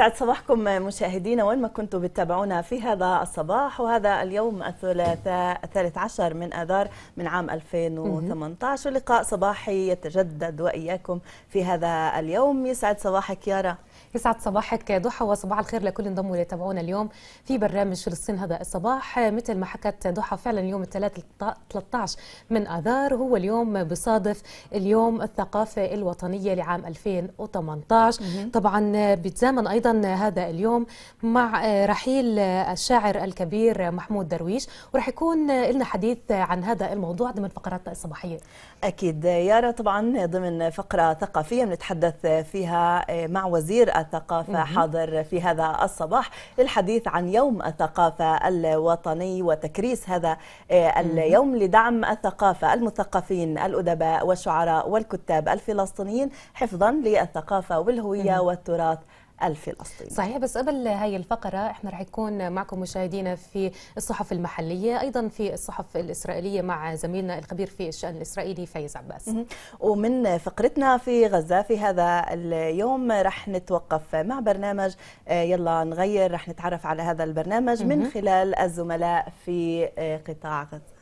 يسعد صباحكم مشاهدينا وين ما كنتم بتتابعونا في هذا الصباح وهذا اليوم الثلاثاء الثالث عشر من اذار من عام 2018 ولقاء صباحي يتجدد واياكم في هذا اليوم يسعد صباحك يارا يسعد صباحك ضحى وصباح الخير لكل انضموا ليتابعونا اليوم في برنامج فلسطين هذا الصباح مثل ما حكت ضحى فعلا يوم الثلاث 13 من اذار هو اليوم بصادف اليوم الثقافه الوطنيه لعام 2018 طبعا بيتزامن ايضا هذا اليوم مع رحيل الشاعر الكبير محمود درويش ورح يكون لنا حديث عن هذا الموضوع ضمن فقراتنا الصباحيه اكيد يارا طبعا ضمن فقره ثقافيه بنتحدث فيها مع وزير الثقافة حاضر في هذا الصباح للحديث عن يوم الثقافة الوطني وتكريس هذا آه، اليوم لدعم الثقافة المثقفين الأدباء والشعراء والكتاب الفلسطينيين حفظا للثقافة والهوية والتراث الف الأصلي صحيح بس قبل هاي الفقرة احنا رح يكون معكم مشاهدينا في الصحف المحلية أيضا في الصحف الإسرائيلية مع زميلنا الخبير في الشأن الإسرائيلي فايز عباس ومن فقرتنا في غزة في هذا اليوم رح نتوقف مع برنامج آه، يلا نغير رح نتعرف على هذا البرنامج من خلال الزملاء في آه، قطاع غزة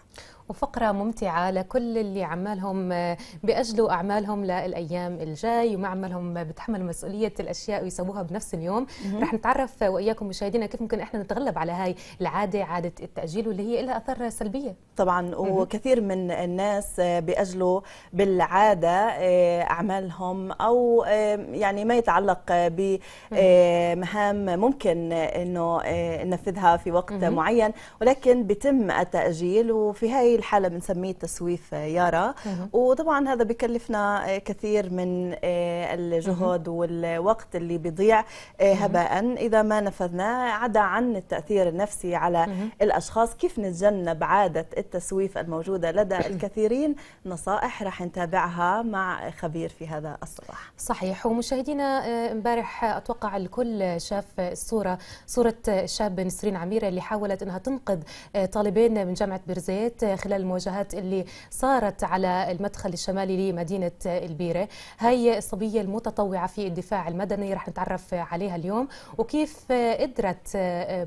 وفقرة ممتعة لكل اللي عمالهم آه، بأجلوا أعمالهم للأيام الجاي وما عمالهم بتحمل مسؤولية الأشياء ويسووها بنفس اليوم رح نتعرف وإياكم مشاهدينا كيف ممكن إحنا نتغلب على هاي العادة عادة التأجيل واللي هي لها أثار سلبية طبعا وكثير من الناس آه، بأجلوا بالعادة آه، أعمالهم أو يعني ما يتعلق بمهام ممكن أنه ننفذها في وقت معين ولكن بتم التأجيل وفي هاي الحالة بنسميه تسويف آه، يارا وطبعا هذا بكلفنا آه، كثير من آه، الجهد والوقت اللي بيضيع هباء إذا ما نفذناه عدا عن التأثير النفسي على الأشخاص كيف نتجنب عادة التسويف الموجودة لدى الكثيرين نصائح رح نتابعها مع خبير في هذا الصباح صحيح ومشاهدينا امبارح أتوقع الكل شاف الصورة صورة شاب نسرين عميرة اللي حاولت أنها تنقذ طالبين من جامعة بيرزيت خلال المواجهات اللي صارت على المدخل الشمالي لمدينة البيرة هي الصبية المتطوعة في الدفاع المدني رح نتعرف عليها اليوم وكيف قدرت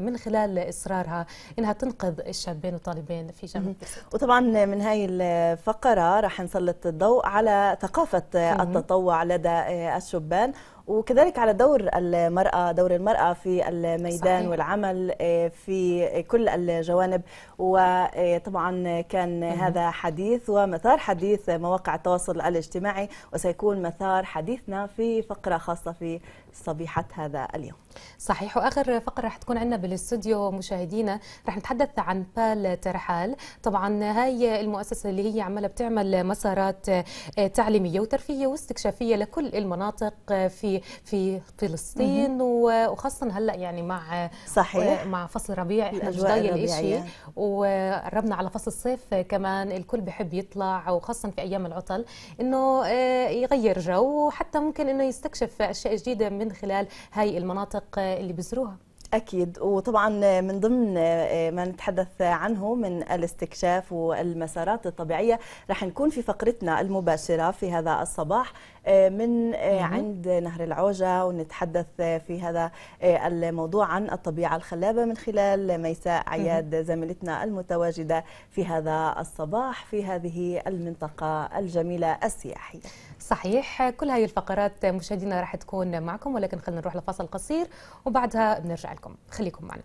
من خلال إصرارها إنها تنقذ الشابين والطالبين في جامعة وطبعا من هاي الفقرة رح نسلط الضوء على ثقافة التطوع لدى الشبان وكذلك على دور المرأة دور المرأة في الميدان صحيح. والعمل آه، في كل الجوانب وطبعا كان هذا حديث ومثار حديث مواقع التواصل الاجتماعي وسيكون مثار حديثنا في فقرة خاصة في صبيحة هذا اليوم صحيح واخر فقره رح تكون عندنا بالاستوديو مشاهدينا رح نتحدث عن بال ترحال طبعا هاي المؤسسه اللي هي عماله بتعمل مسارات آه، تعليميه وترفيهيه واستكشافيه لكل المناطق آه، في في فلسطين وخاصه هلا يعني مع صحيح آه، مع فصل ربيع الاجواء مش الشيء وقربنا على فصل الصيف كمان الكل بحب يطلع وخاصه في ايام العطل انه يغير جو وحتى ممكن انه يستكشف اشياء جديده من خلال هاي المناطق المناطق اللي بزروها أكيد وطبعا من ضمن آه، ما نتحدث عنه من الاستكشاف والمسارات الطبيعية رح نكون في فقرتنا المباشرة في هذا الصباح آه، من آه، نعم. عند نهر العوجة ونتحدث في هذا الموضوع عن الطبيعة الخلابة من خلال ميساء عياد زميلتنا المتواجدة في هذا الصباح في هذه المنطقة الجميلة السياحية صحيح كل هاي الفقرات مشاهدينا راح تكون معكم ولكن خلينا نروح لفصل قصير وبعدها بنرجع لكم خليكم معنا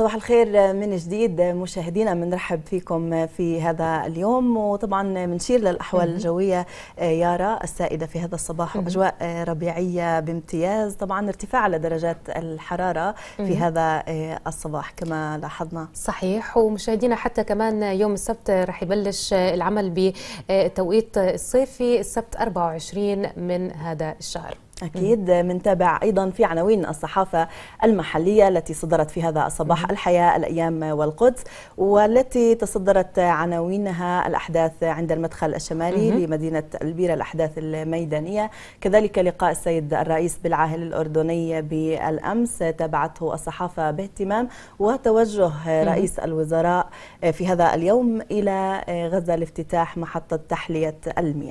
صباح الخير من جديد مشاهدينا بنرحب فيكم في هذا اليوم وطبعا بنشير للاحوال الجويه يارا السائده في هذا الصباح اجواء ربيعيه بامتياز طبعا ارتفاع لدرجات الحراره في هذا آه، الصباح كما لاحظنا صحيح ومشاهدينا حتى كمان يوم السبت رح يبلش آه، العمل بالتوقيت الصيفي السبت 24 من هذا الشهر أكيد منتابع أيضا في عناوين الصحافة المحلية التي صدرت في هذا الصباح الحياة الأيام والقدس والتي تصدرت عناوينها الأحداث عند المدخل الشمالي لمدينة البيرة الأحداث الميدانية كذلك لقاء السيد الرئيس بالعاهل الأردني بالأمس تابعته الصحافة باهتمام وتوجه رئيس الوزراء في هذا اليوم إلى غزة لافتتاح محطة تحلية المياه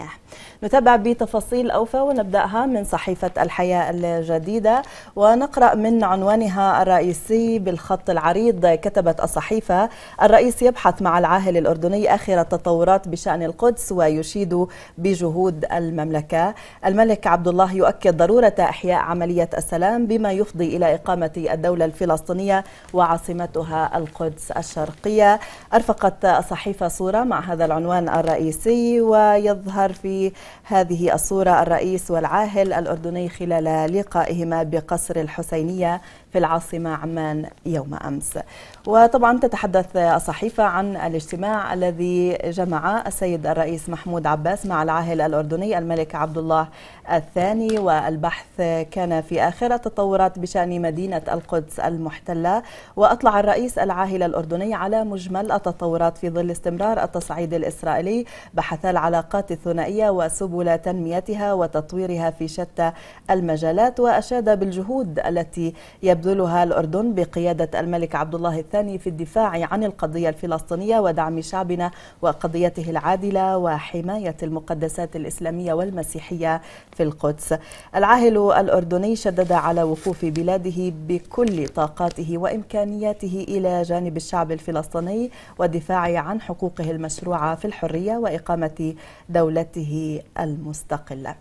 نتابع بتفاصيل أوفى ونبدأها من صحيفة صحيفة الحياة الجديدة ونقرأ من عنوانها الرئيسي بالخط العريض كتبت الصحيفة الرئيس يبحث مع العاهل الأردني آخر التطورات بشأن القدس ويشيد بجهود المملكة الملك عبد الله يؤكد ضرورة إحياء عملية السلام بما يفضي إلى إقامة الدولة الفلسطينية وعاصمتها القدس الشرقية أرفقت الصحيفة صورة مع هذا العنوان الرئيسي ويظهر في هذه الصورة الرئيس والعاهل الأردني الأردني خلال لقائهما بقصر الحسينية في العاصمة عمان يوم أمس وطبعا تتحدث الصحيفة عن الاجتماع الذي جمع السيد الرئيس محمود عباس مع العاهل الأردني الملك عبد الله الثاني والبحث كان في آخر التطورات بشأن مدينة القدس المحتلة وأطلع الرئيس العاهل الأردني على مجمل التطورات في ظل استمرار التصعيد الإسرائيلي بحث العلاقات الثنائية وسبل تنميتها وتطويرها في شتى المجالات وأشاد بالجهود التي يبذلها يبذلها الأردن بقيادة الملك عبد الله الثاني في الدفاع عن القضية الفلسطينية ودعم شعبنا وقضيته العادلة وحماية المقدسات الإسلامية والمسيحية في القدس العاهل الأردني شدد على وقوف بلاده بكل طاقاته وإمكانياته إلى جانب الشعب الفلسطيني والدفاع عن حقوقه المشروعة في الحرية وإقامة دولته المستقلة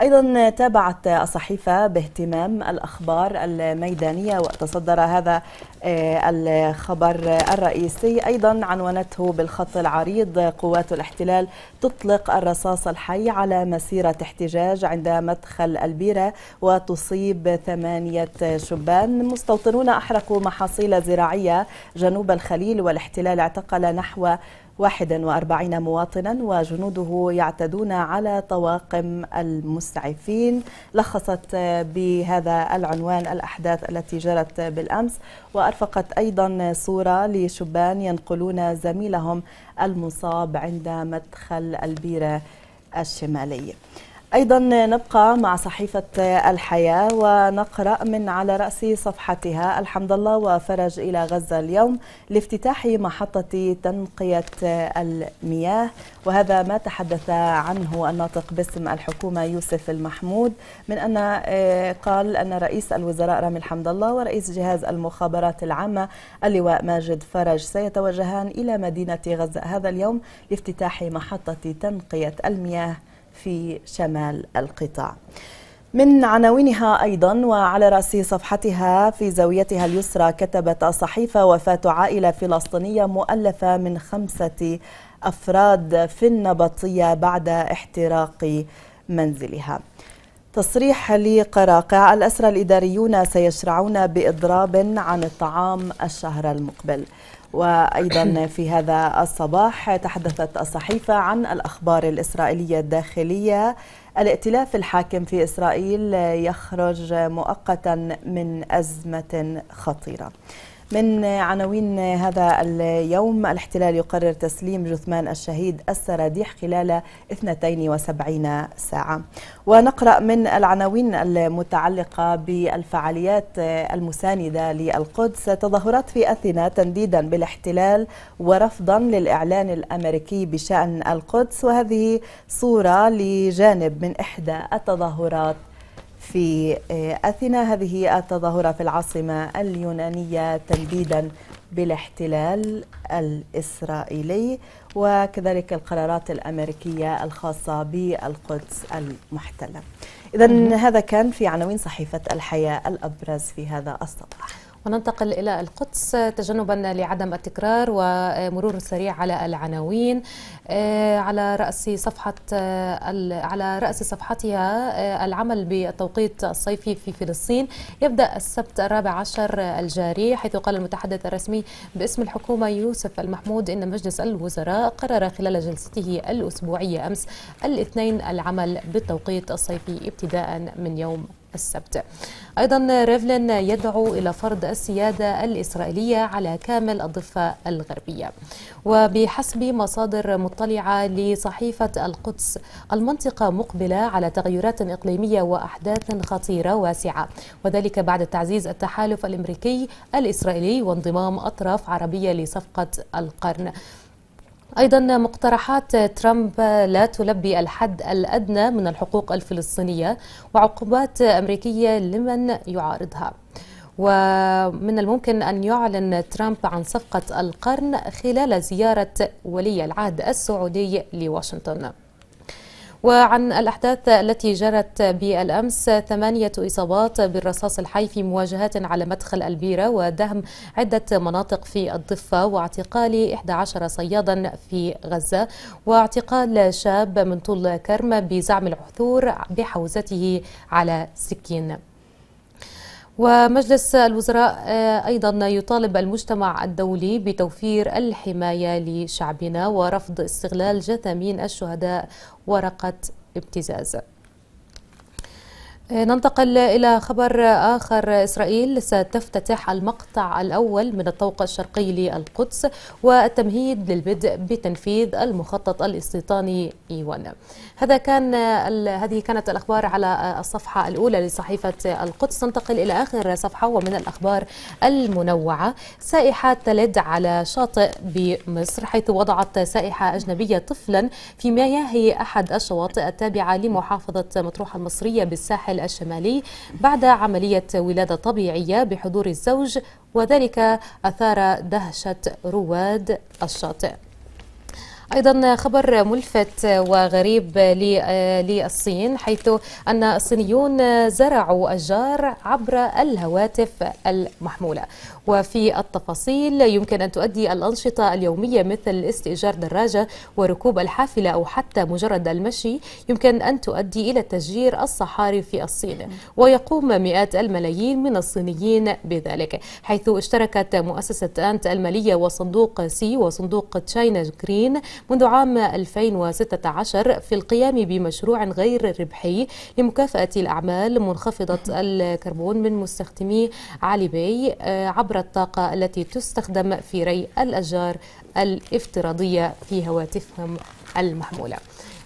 أيضا تابعت الصحيفة باهتمام الأخبار الميدانية وتصدر هذا آه، الخبر الرئيسي أيضا عنونته بالخط العريض قوات الاحتلال تطلق الرصاص الحي على مسيرة احتجاج عند مدخل البيرة وتصيب ثمانية شبان مستوطنون أحرقوا محاصيل زراعية جنوب الخليل والاحتلال اعتقل نحو 41 مواطنا وجنوده يعتدون على طواقم المسعفين لخصت بهذا العنوان الأحداث التي جرت بالأمس وأرفقت أيضا صورة لشبان ينقلون زميلهم المصاب عند مدخل البيرة الشمالي أيضا نبقى مع صحيفة الحياة ونقرأ من على رأس صفحتها الحمد الله وفرج إلى غزة اليوم لافتتاح محطة تنقية المياه وهذا ما تحدث عنه الناطق باسم الحكومة يوسف المحمود من أن آه، قال أن رئيس الوزراء رامي الحمد الله ورئيس جهاز المخابرات العامة اللواء ماجد فرج سيتوجهان إلى مدينة غزة هذا اليوم لافتتاح محطة تنقية المياه في شمال القطاع من عناوينها أيضا وعلى رأس صفحتها في زاويتها اليسرى كتبت الصحيفة وفاة عائلة فلسطينية مؤلفة من خمسة أفراد في النبطية بعد احتراق منزلها تصريح لقراقع الأسرى الإداريون سيشرعون بإضراب عن الطعام الشهر المقبل وأيضا في هذا الصباح تحدثت الصحيفة عن الأخبار الإسرائيلية الداخلية الائتلاف الحاكم في إسرائيل يخرج مؤقتا من أزمة خطيرة من عناوين هذا اليوم الاحتلال يقرر تسليم جثمان الشهيد السراديح خلال 72 ساعة ونقرأ من العناوين المتعلقة بالفعاليات المساندة للقدس تظاهرات في أثينا تنديدا بالاحتلال ورفضا للإعلان الأمريكي بشأن القدس وهذه صورة لجانب من إحدى التظاهرات في آه، أثينا هذه التظاهرة في العاصمة اليونانية تنديدا بالاحتلال الإسرائيلي وكذلك القرارات الأمريكية الخاصة بالقدس المحتلة إذا هذا كان في عناوين صحيفة الحياة الأبرز في هذا الصباح وننتقل إلى القدس تجنبا لعدم التكرار ومرور سريع على العناوين آه، على رأس صفحة آه، على رأس صفحتها آه، العمل بالتوقيت الصيفي في فلسطين يبدأ السبت الرابع عشر الجاري حيث قال المتحدث الرسمي باسم الحكومة يوسف المحمود إن مجلس الوزراء قرر خلال جلسته الأسبوعية أمس الاثنين العمل بالتوقيت الصيفي ابتداء من يوم السبت أيضا ريفلين يدعو إلى فرض السيادة الإسرائيلية على كامل الضفة الغربية وبحسب مصادر مطلعة لصحيفة القدس المنطقة مقبلة على تغيرات إقليمية وأحداث خطيرة واسعة وذلك بعد تعزيز التحالف الأمريكي الإسرائيلي وانضمام أطراف عربية لصفقة القرن أيضا مقترحات ترامب لا تلبي الحد الأدنى من الحقوق الفلسطينية وعقوبات أمريكية لمن يعارضها ومن الممكن أن يعلن ترامب عن صفقة القرن خلال زيارة ولي العهد السعودي لواشنطن وعن الأحداث التي جرت بالأمس ثمانية إصابات بالرصاص الحي في مواجهات على مدخل البيرة ودهم عدة مناطق في الضفة واعتقال 11 صيادا في غزة واعتقال شاب من طول كرم بزعم العثور بحوزته على سكين ومجلس الوزراء آه، أيضا يطالب المجتمع الدولي بتوفير الحماية لشعبنا ورفض استغلال جثامين الشهداء ورقة ابتزاز آه، ننتقل إلى خبر آخر إسرائيل ستفتتح المقطع الأول من الطوق الشرقي للقدس والتمهيد للبدء بتنفيذ المخطط الاستيطاني إيوان هذا كان هذه كانت الأخبار على الصفحة الأولى لصحيفة القدس ننتقل إلى آخر صفحة ومن الأخبار المنوعة سائحة تلد على شاطئ بمصر حيث وضعت سائحة أجنبية طفلا في مياه أحد الشواطئ التابعة لمحافظة مطروحة المصرية بالساحل الشمالي بعد عملية ولادة طبيعية بحضور الزوج وذلك أثار دهشة رواد الشاطئ أيضا خبر ملفت وغريب للصين حيث أن الصينيون زرعوا اشجار عبر الهواتف المحمولة وفي التفاصيل يمكن أن تؤدي الأنشطة اليومية مثل استئجار دراجة وركوب الحافلة أو حتى مجرد المشي يمكن أن تؤدي إلى تشجير الصحاري في الصين ويقوم مئات الملايين من الصينيين بذلك حيث اشتركت مؤسسة أنت المالية وصندوق سي وصندوق تشاينا جرين منذ عام 2016 في القيام بمشروع غير ربحي لمكافأة الأعمال منخفضة الكربون من مستخدمي علي باي آه، عبر الطاقة التي تستخدم في ري الأشجار الافتراضية في هواتفهم المحمولة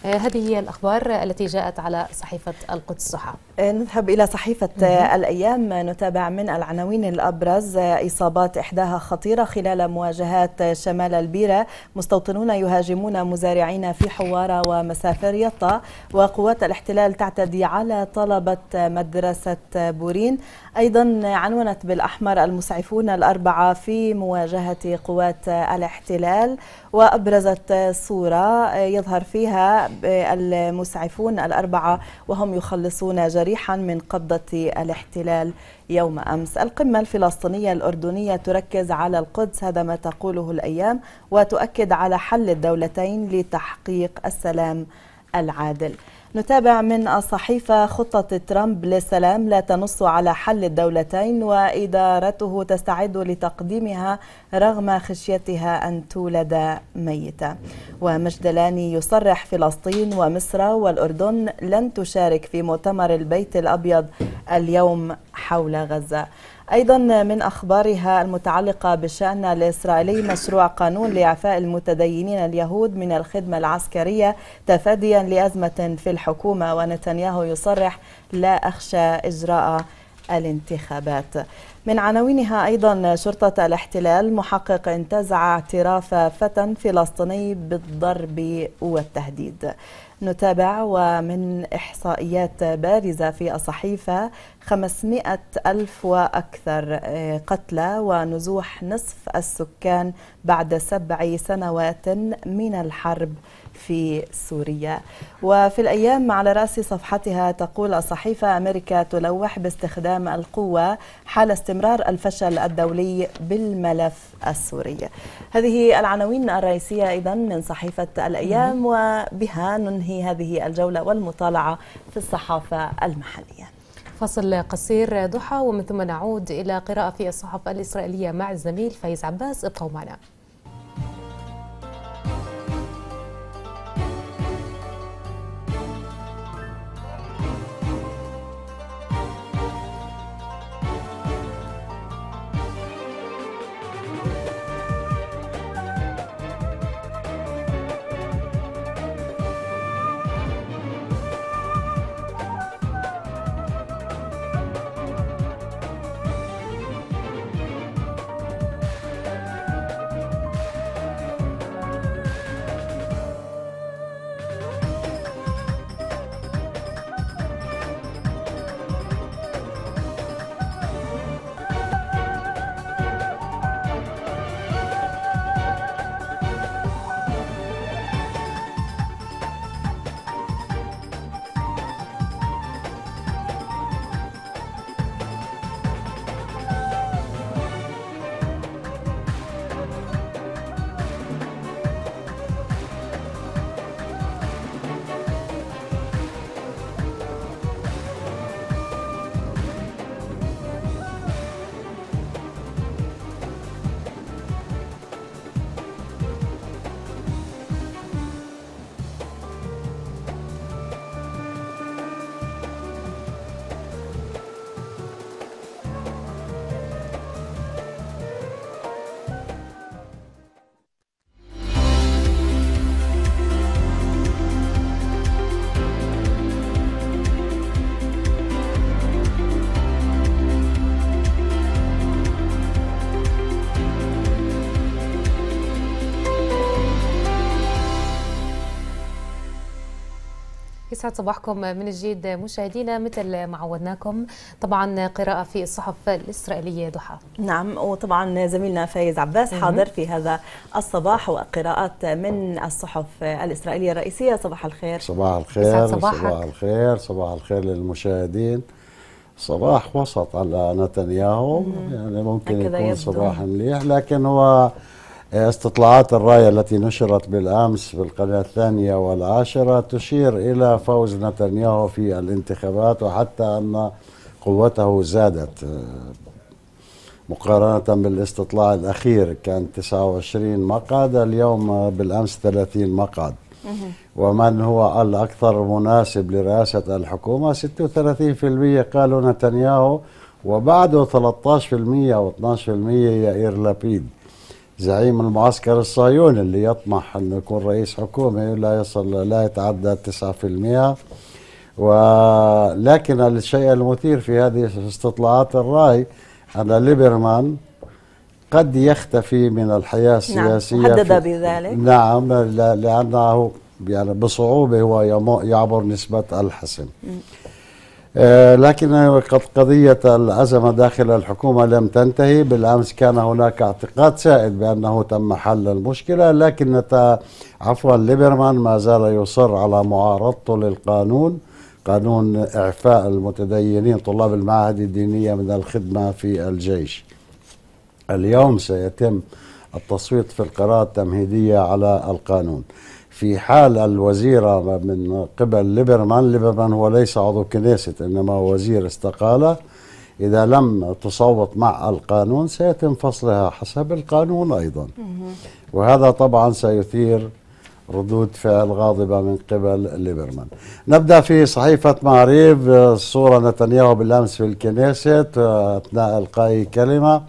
آه، هذه هي الأخبار التي جاءت على صحيفة القدس الصحة آه، نذهب إلى صحيفة آه، الأيام نتابع من العناوين الأبرز إصابات إحداها خطيرة خلال مواجهات شمال البيرة مستوطنون يهاجمون مزارعين في حوارة ومسافر يطا وقوات الاحتلال تعتدي على طلبة مدرسة بورين أيضا عنونت بالأحمر المسعفون الأربعة في مواجهة قوات الاحتلال وأبرزت صورة يظهر فيها المسعفون الأربعة وهم يخلصون جريحا من قبضة الاحتلال يوم أمس القمة الفلسطينية الأردنية تركز على القدس هذا ما تقوله الأيام وتؤكد على حل الدولتين لتحقيق السلام العادل نتابع من الصحيفة خطة ترامب للسلام لا تنص على حل الدولتين وإدارته تستعد لتقديمها رغم خشيتها أن تولد ميتة ومجدلاني يصرح فلسطين ومصر والأردن لن تشارك في مؤتمر البيت الأبيض اليوم حول غزة أيضا من أخبارها المتعلقة بالشأن الإسرائيلي مشروع قانون لإعفاء المتدينين اليهود من الخدمة العسكرية تفاديا لأزمة في الحكومة ونتنياهو يصرح لا أخشى إجراء الانتخابات من عناوينها أيضا شرطة الاحتلال محقق انتزع اعتراف فتى فلسطيني بالضرب والتهديد نتابع ومن إحصائيات بارزة في الصحيفة 500 ألف وأكثر آه، قتلى ونزوح نصف السكان بعد سبع سنوات من الحرب في سوريا وفي الأيام على رأس صفحتها تقول الصحيفة أمريكا تلوح باستخدام القوة حال استمرار الفشل الدولي بالملف السوري هذه العناوين الرئيسية أيضا من صحيفة الأيام وبها ننهي هذه الجولة والمطالعة في الصحافة المحلية فصل قصير ضحى ومن ثم نعود إلى قراءة في الصحف الإسرائيلية مع الزميل فايز عباس ابقوا معنا يسعد صباحكم من جديد مشاهدينا مثل ما عودناكم طبعا قراءة في الصحف الإسرائيلية ضحى نعم وطبعا زميلنا فايز عباس حاضر في هذا الصباح وقراءات من الصحف الإسرائيلية الرئيسية صباح الخير صباح الخير صباح الخير صباح الخير للمشاهدين صباح وسط على نتنياهو يعني ممكن يكون صباح مليح لكن هو استطلاعات الرأي التي نشرت بالأمس في القناة الثانية والعاشرة تشير إلى فوز نتنياهو في الانتخابات وحتى أن قوته زادت مقارنة بالاستطلاع الأخير كان 29 مقعد اليوم بالأمس 30 مقعد ومن هو الأكثر مناسب لرئاسة الحكومة 36% قالوا نتنياهو وبعده 13% أو 12 يائر لابيد زعيم المعسكر الصهيوني اللي يطمح انه يكون رئيس حكومه لا يصل لا يتعدى 9% ولكن الشيء المثير في هذه استطلاعات الراي ان ليبرمان قد يختفي من الحياه نعم، السياسيه نعم حدد بذلك نعم لانه يعني بصعوبه هو يعبر نسبه الحسم آه، لكن قد قضية الأزمة داخل الحكومة لم تنتهي بالأمس كان هناك اعتقاد سائد بأنه تم حل المشكلة لكن عفوا ليبرمان ما زال يصر على معارضته للقانون قانون إعفاء المتدينين طلاب المعاهد الدينية من الخدمة في الجيش اليوم سيتم التصويت في القراءة التمهيدية على القانون في حال الوزيرة من قبل ليبرمان ليبرمان هو ليس عضو كنيسة إنما وزير استقالة إذا لم تصوت مع القانون سيتم فصلها حسب القانون أيضا وهذا طبعا سيثير ردود فعل غاضبة من قبل ليبرمان نبدأ في صحيفة معريف صورة نتنياهو بالأمس في الكنيسة أثناء إلقائه كلمة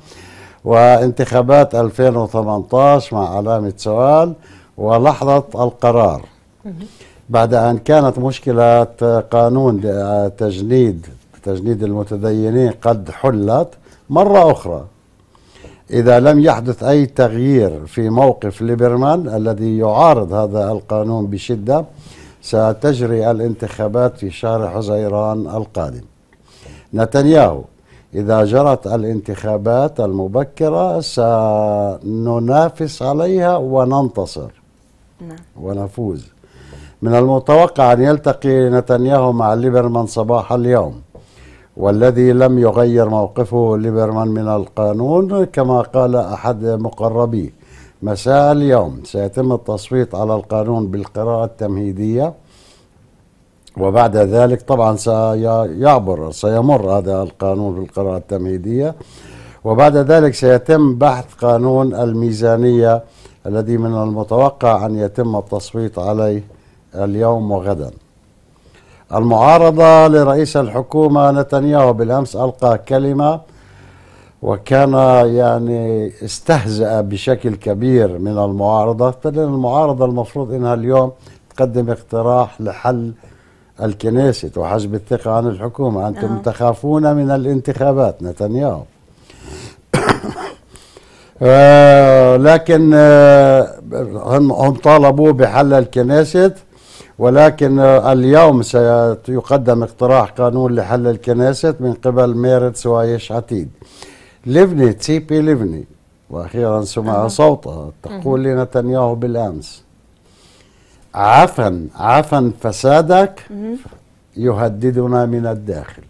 وانتخابات 2018 مع علامة سؤال ولحظة القرار بعد أن كانت مشكلة قانون تجنيد تجنيد المتدينين قد حلت مرة أخرى إذا لم يحدث أي تغيير في موقف ليبرمان الذي يعارض هذا القانون بشدة ستجري الانتخابات في شهر حزيران القادم نتنياهو إذا جرت الانتخابات المبكرة سننافس عليها وننتصر نعم. ونفوز من المتوقع أن يلتقي نتنياهو مع ليبرمان صباح اليوم والذي لم يغير موقفه ليبرمان من القانون كما قال أحد مقربيه مساء اليوم سيتم التصويت على القانون بالقراءة التمهيدية وبعد ذلك طبعا سيعبر سيمر هذا القانون بالقراءة التمهيدية وبعد ذلك سيتم بحث قانون الميزانية الذي من المتوقع أن يتم التصويت عليه اليوم وغدا المعارضة لرئيس الحكومة نتنياهو بالأمس ألقى كلمة وكان يعني استهزأ بشكل كبير من المعارضة لأن المعارضة المفروض أنها اليوم تقدم اقتراح لحل الكنيسة وحزب الثقة عن الحكومة أنتم آه. تخافون من الانتخابات نتنياهو آه، لكن آه، هم, هم طالبوا بحل الكنيسة ولكن آه، اليوم سيقدم اقتراح قانون لحل الكنيسة من قبل ميرتس سوايش عتيد ليفني تسيبي ليفني واخيرا سمع صوتها تقول لنتنياهو بالامس عفن عفن فسادك يهددنا من الداخل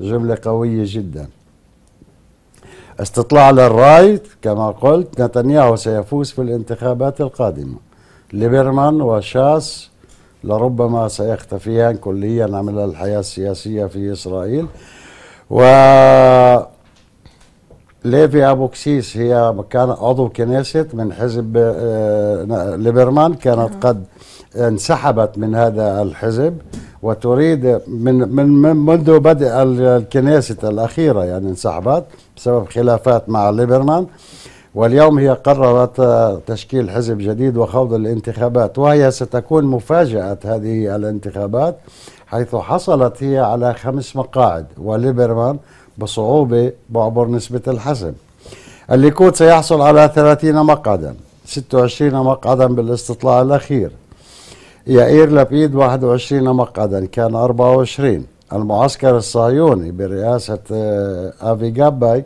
جمله قويه جدا استطلاع للرأي كما قلت نتنياهو سيفوز في الانتخابات القادمة ليبرمان وشاس لربما سيختفيان كليا من الحياة السياسية في إسرائيل و ليفي أبوكسيس هي كان عضو كنيسة من حزب آه، ليبرمان كانت نعم. قد انسحبت من هذا الحزب وتريد من, من منذ بدء الكنيسة الأخيرة يعني انسحبت بسبب خلافات مع ليبرمان واليوم هي قررت آه، تشكيل حزب جديد وخوض الانتخابات وهي ستكون مفاجأة هذه الانتخابات حيث حصلت هي على خمس مقاعد وليبرمان بصعوبة بعبر نسبة الحزم الليكود سيحصل على 30 مقعدا 26 مقعدا بالاستطلاع الأخير يائير لبيد 21 مقعدا كان 24 المعسكر الصهيوني برئاسة أفي آه، جاباي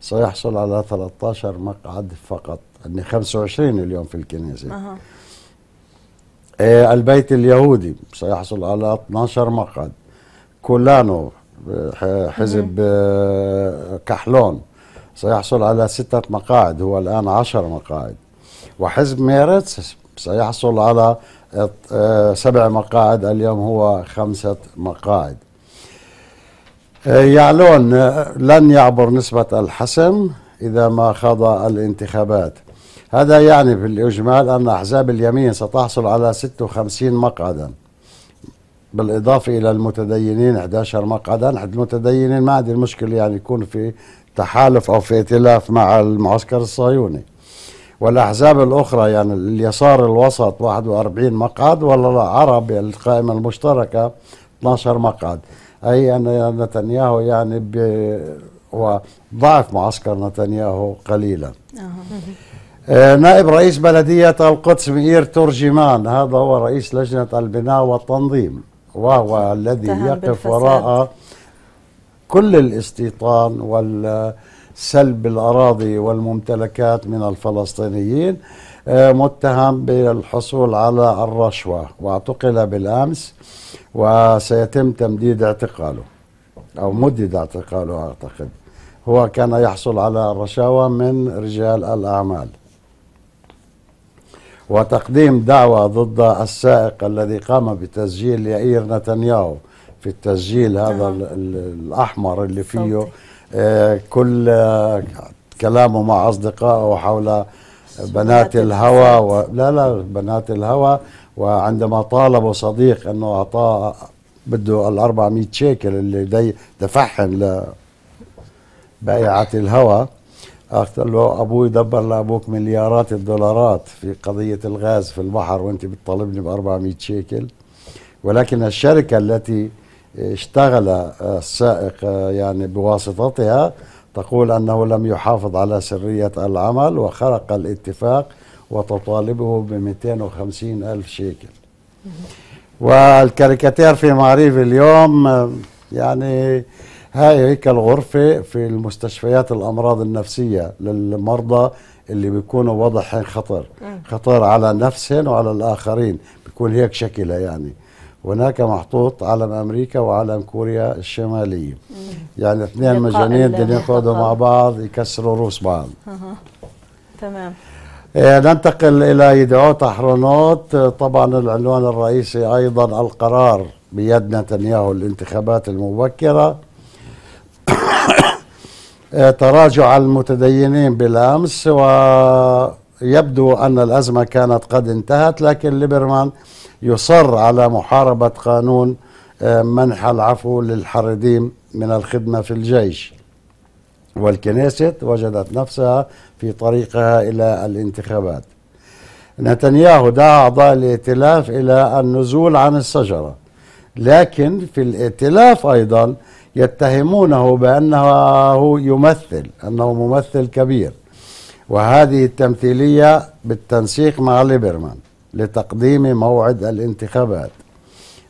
سيحصل على 13 مقعد فقط يعني 25 اليوم في الكنيسة أه. البيت اليهودي سيحصل على 12 مقعد كولانو آه، حزب آه، كحلون سيحصل على ستة مقاعد هو الآن عشر مقاعد وحزب ميرتس سيحصل على سبع مقاعد اليوم هو خمسة مقاعد آه، يعلون آه، لن يعبر نسبة الحسم إذا ما خاض الانتخابات هذا يعني في الإجمال أن أحزاب اليمين ستحصل على 56 مقعدا بالإضافة إلى المتدينين 11 مقعدا المتدينين ما عندي المشكلة يعني يكون في تحالف أو في ائتلاف مع المعسكر الصهيوني والأحزاب الأخرى يعني اليسار الوسط 41 مقعد ولا لا عرب القائمة المشتركة 12 مقعد أي أن نتنياهو يعني هو ضعف معسكر نتنياهو قليلا آه، نائب رئيس بلدية القدس مئير ترجمان هذا هو رئيس لجنة البناء والتنظيم وهو الذي يقف وراء كل الاستيطان وال سلب الأراضي والممتلكات من الفلسطينيين آه، متهم بالحصول على الرشوة واعتقل بالأمس وسيتم تمديد اعتقاله أو مدد اعتقاله أعتقد هو كان يحصل على الرشاوى من رجال الأعمال وتقديم دعوة ضد السائق الذي قام بتسجيل يائير نتنياهو في التسجيل هذا نعم. الأحمر اللي فيه صوتي. آه، كل آه، كلامه مع أصدقائه حول بنات الهوى و... لا لا بنات الهوى وعندما طالبوا صديق أنه أعطاه بده ال 400 شيكل اللي دي دفعهم لبائعة الهوى قلت له ابوي دبر لابوك مليارات الدولارات في قضيه الغاز في البحر وانت بتطالبني ب 400 شيكل ولكن الشركه التي اشتغل السائق يعني بواسطتها تقول أنه لم يحافظ على سرية العمل وخرق الاتفاق وتطالبه ب 250 ألف شيكل والكاريكاتير في معريف اليوم يعني هاي هيك الغرفة في المستشفيات الأمراض النفسية للمرضى اللي بيكونوا وضعهم خطر خطر على نفسهم وعلى الآخرين بيكون هيك شكلها يعني هناك محطوط علم امريكا وعلم كوريا الشماليه يعني اثنين مجانين بدهم يقعدوا مع بعض يكسروا روس بعض تمام إيه، ننتقل الى يدعو تحرنوت طبعا العنوان الرئيسي ايضا القرار بيد نتنياهو الانتخابات المبكره إيه، تراجع المتدينين بالامس ويبدو ان الازمه كانت قد انتهت لكن ليبرمان يصر على محاربة قانون آه، منح العفو للحرديم من الخدمة في الجيش والكنيست وجدت نفسها في طريقها إلى الانتخابات نتنياهو دعا أعضاء الائتلاف إلى النزول عن الشجرة لكن في الائتلاف أيضا يتهمونه بأنه يمثل أنه ممثل كبير وهذه التمثيلية بالتنسيق مع ليبرمان لتقديم موعد الانتخابات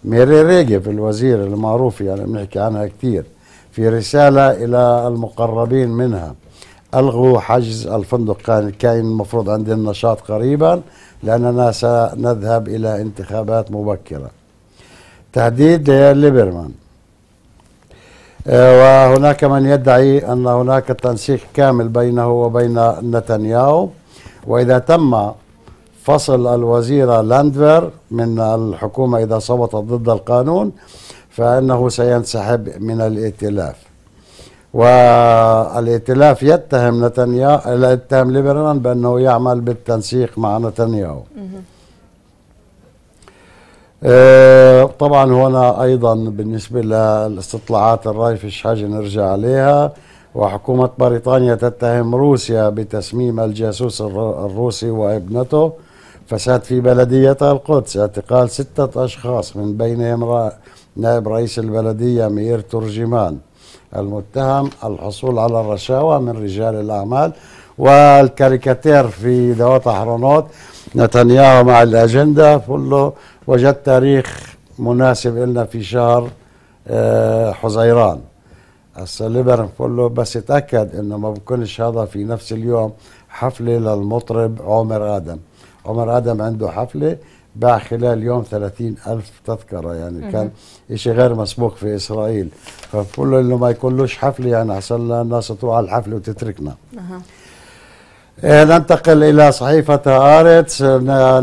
ميري ريجيف الوزير المعروف يعني بنحكي عنها كثير في رسالة إلى المقربين منها ألغوا حجز الفندق كان كاين المفروض عندي النشاط قريبا لأننا سنذهب إلى انتخابات مبكرة تهديد ليبرمان آه، وهناك من يدعي أن هناك تنسيق كامل بينه وبين نتنياهو وإذا تم فصل الوزيرة لاندفير من الحكومة إذا صوتت ضد القانون فإنه سينسحب من الائتلاف والائتلاف يتهم نتنياهو يتهم ليبرمان بأنه يعمل بالتنسيق مع نتنياهو آه، طبعا هنا أيضا بالنسبة للاستطلاعات الرايفش حاجة نرجع عليها وحكومة بريطانيا تتهم روسيا بتسميم الجاسوس الروسي وابنته فساد في بلديتها القدس اعتقال ستة أشخاص من بينهم نائب رئيس البلدية مير ترجمان المتهم الحصول على الرشاوى من رجال الأعمال والكاريكاتير في ذوات أحرانوت نتنياهو مع الأجندة كله وجد تاريخ مناسب لنا في شهر آه، حزيران هسه ليبرن كله بس اتاكد انه ما بكونش هذا في نفس اليوم حفله للمطرب عمر ادم عمر ادم عنده حفله باع خلال يوم 30 ألف تذكرة يعني كان إشي غير مسبوق في إسرائيل فبقول له إنه ما يكونلوش حفلة يعني أحسن الناس تروح على الحفلة وتتركنا أه. إيه ننتقل إلى صحيفة آرتس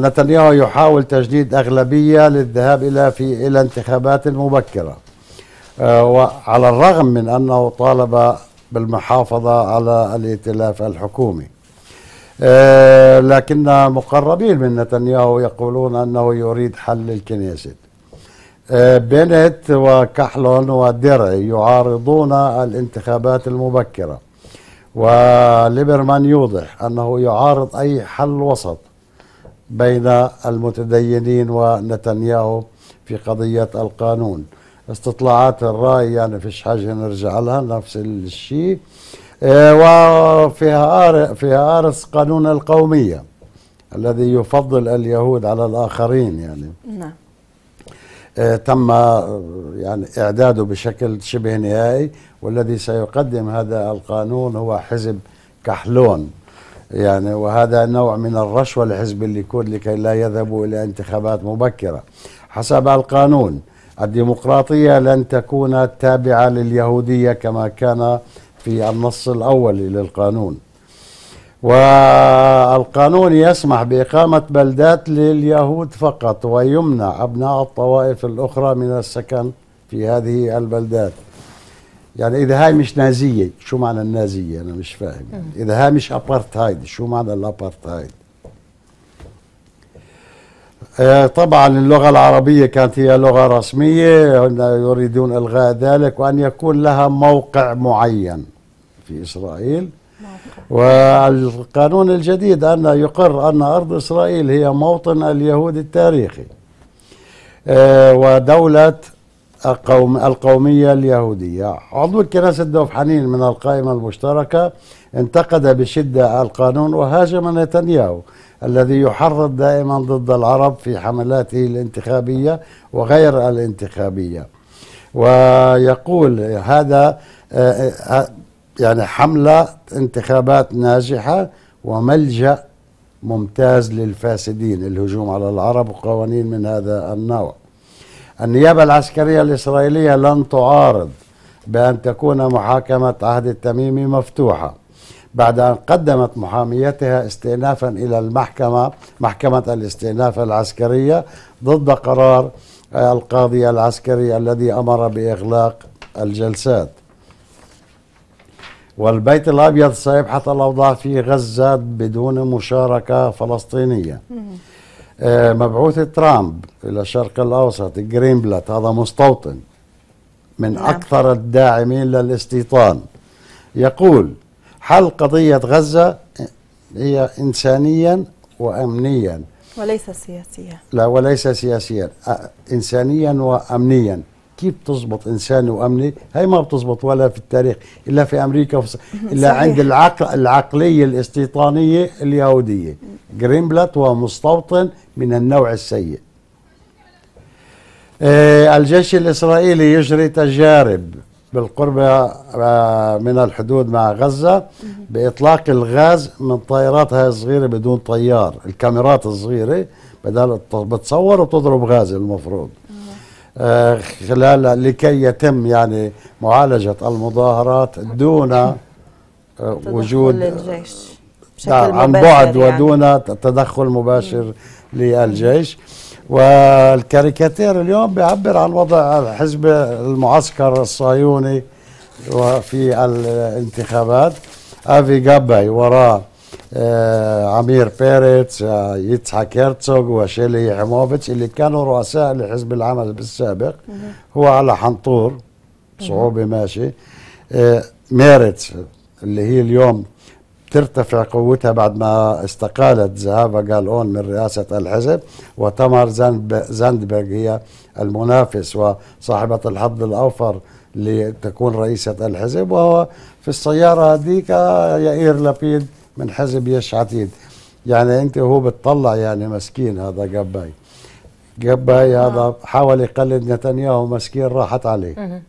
نتنياهو يحاول تجديد أغلبية للذهاب إلى في إلى انتخابات مبكرة آه وعلى الرغم من أنه طالب بالمحافظة على الائتلاف الحكومي آه، لكن مقربين من نتنياهو يقولون أنه يريد حل الكنيسة آه، بنت وكحلون ودرعي يعارضون الانتخابات المبكرة وليبرمان يوضح أنه يعارض أي حل وسط بين المتدينين ونتنياهو في قضية القانون استطلاعات الرأي يعني فيش حاجة نرجع لها نفس الشيء إيه، وفيها فيها أرس قانون القومية الذي يفضل اليهود على الآخرين يعني نعم إيه، تم يعني إعداده بشكل شبه نهائي والذي سيقدم هذا القانون هو حزب كحلون يعني وهذا نوع من الرشوة لحزب الليكود لكي لا يذهبوا إلى انتخابات مبكرة حسب القانون الديمقراطية لن تكون تابعة لليهودية كما كان في النص الأولي للقانون والقانون يسمح بإقامة بلدات لليهود فقط ويمنع أبناء الطوائف الأخرى من السكن في هذه البلدات يعني إذا هاي مش نازية شو معنى النازية أنا مش فاهم إذا هاي مش أبارتهايد شو معنى الأبارتهايد آه، طبعا اللغة العربية كانت هي لغة رسمية يريدون إلغاء ذلك وأن يكون لها موقع معين في إسرائيل والقانون الجديد أن يقر أن أرض إسرائيل هي موطن اليهود التاريخي آه، ودولة القوم القومية اليهودية عضو الكنيسة دوف حنين من القائمة المشتركة انتقد بشدة القانون وهاجم نتنياهو الذي يحرض دائما ضد العرب في حملاته الانتخابية وغير الانتخابية ويقول هذا آه، آه، يعني حملة انتخابات ناجحة وملجأ ممتاز للفاسدين الهجوم على العرب وقوانين من هذا النوع النيابة العسكرية الإسرائيلية لن تعارض بأن تكون محاكمة عهد التميمي مفتوحة بعد أن قدمت محاميتها استئنافا إلى المحكمة محكمة الاستئناف العسكرية ضد قرار آه، القاضي العسكري الذي أمر بإغلاق الجلسات والبيت الأبيض سيبحث الأوضاع في غزة بدون مشاركة فلسطينية آه، مبعوث ترامب إلى الشرق الأوسط جرينبلت هذا مستوطن من نعم. أكثر الداعمين للاستيطان يقول حل قضية غزة هي إنسانيا وأمنيا وليس سياسيا لا وليس سياسيا إنسانيا وأمنيا كيف تزبط إنساني وأمني هي ما بتزبط ولا في التاريخ إلا في أمريكا وفي إلا صحيح. عند العقل العقلية الاستيطانية اليهودية جريمبلت ومستوطن من النوع السيء آه، الجيش الإسرائيلي يجري تجارب بالقرب آه، من الحدود مع غزة بإطلاق الغاز من طائراتها الصغيرة بدون طيار الكاميرات الصغيرة بدل بتصور وتضرب غاز المفروض آه، خلال لكي يتم يعني معالجة المظاهرات دون آه، وجود الجيش نعم، عن بعد يعني. ودون تدخل مباشر للجيش والكاريكاتير اليوم بيعبر عن وضع الحزب المعسكر الصهيوني وفي الانتخابات افي جابي وراه آه، عمير بيرتس آه، يتحك هرتسوغ وشيلي حموفيتش اللي كانوا رؤساء لحزب العمل بالسابق هو على حنطور صعوبة ماشي آه، ميرتس اللي هي اليوم ترتفع قوتها بعد ما استقالت زهافا جالون من رئاسة الحزب وتمر زاندبرغ هي المنافس وصاحبة الحظ الأوفر لتكون رئيسة الحزب وهو في السيارة هذيك يائير لبيد من حزب يش عتيد يعني أنت وهو بتطلع يعني مسكين هذا قباي قباي هذا نعم. حاول يقلد نتنياهو مسكين راحت عليه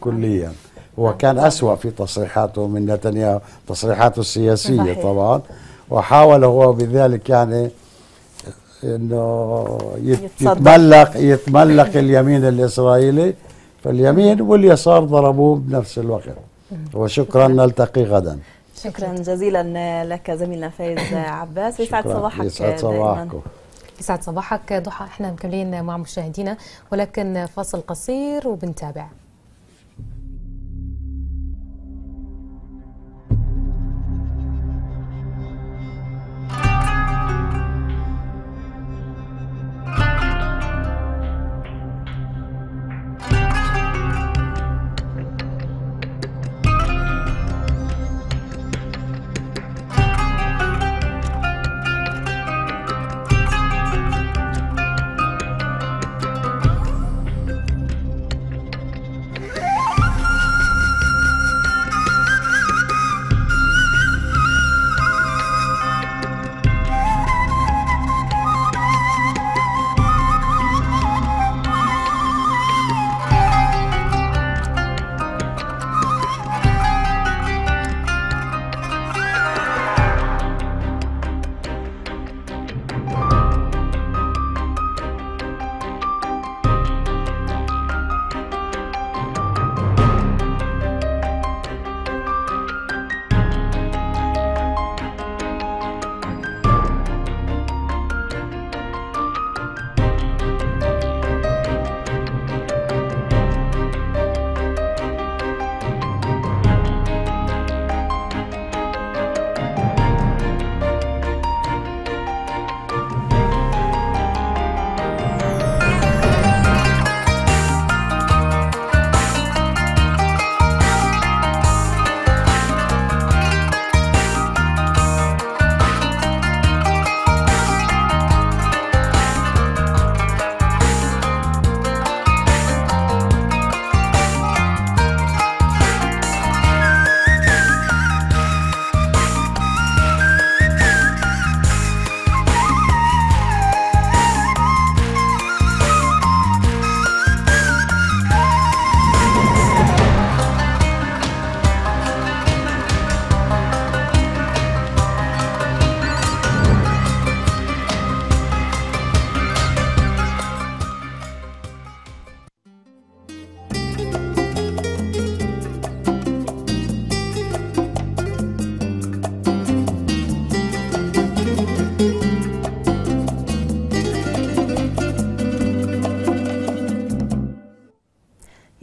كلياً هو كان أسوأ في تصريحاته من نتنياهو تصريحاته السياسية صحيح. طبعا وحاول هو بذلك يعني انه يتملق يتملق اليمين الاسرائيلي فاليمين واليسار ضربوه بنفس الوقت وشكرا نلتقي غدا شكرا جزيلا لك زميلنا فايز عباس يسعد صباحك يسعد صباحكم يسعد صباحك ضحى احنا مكملين مع مشاهدينا ولكن فاصل قصير وبنتابع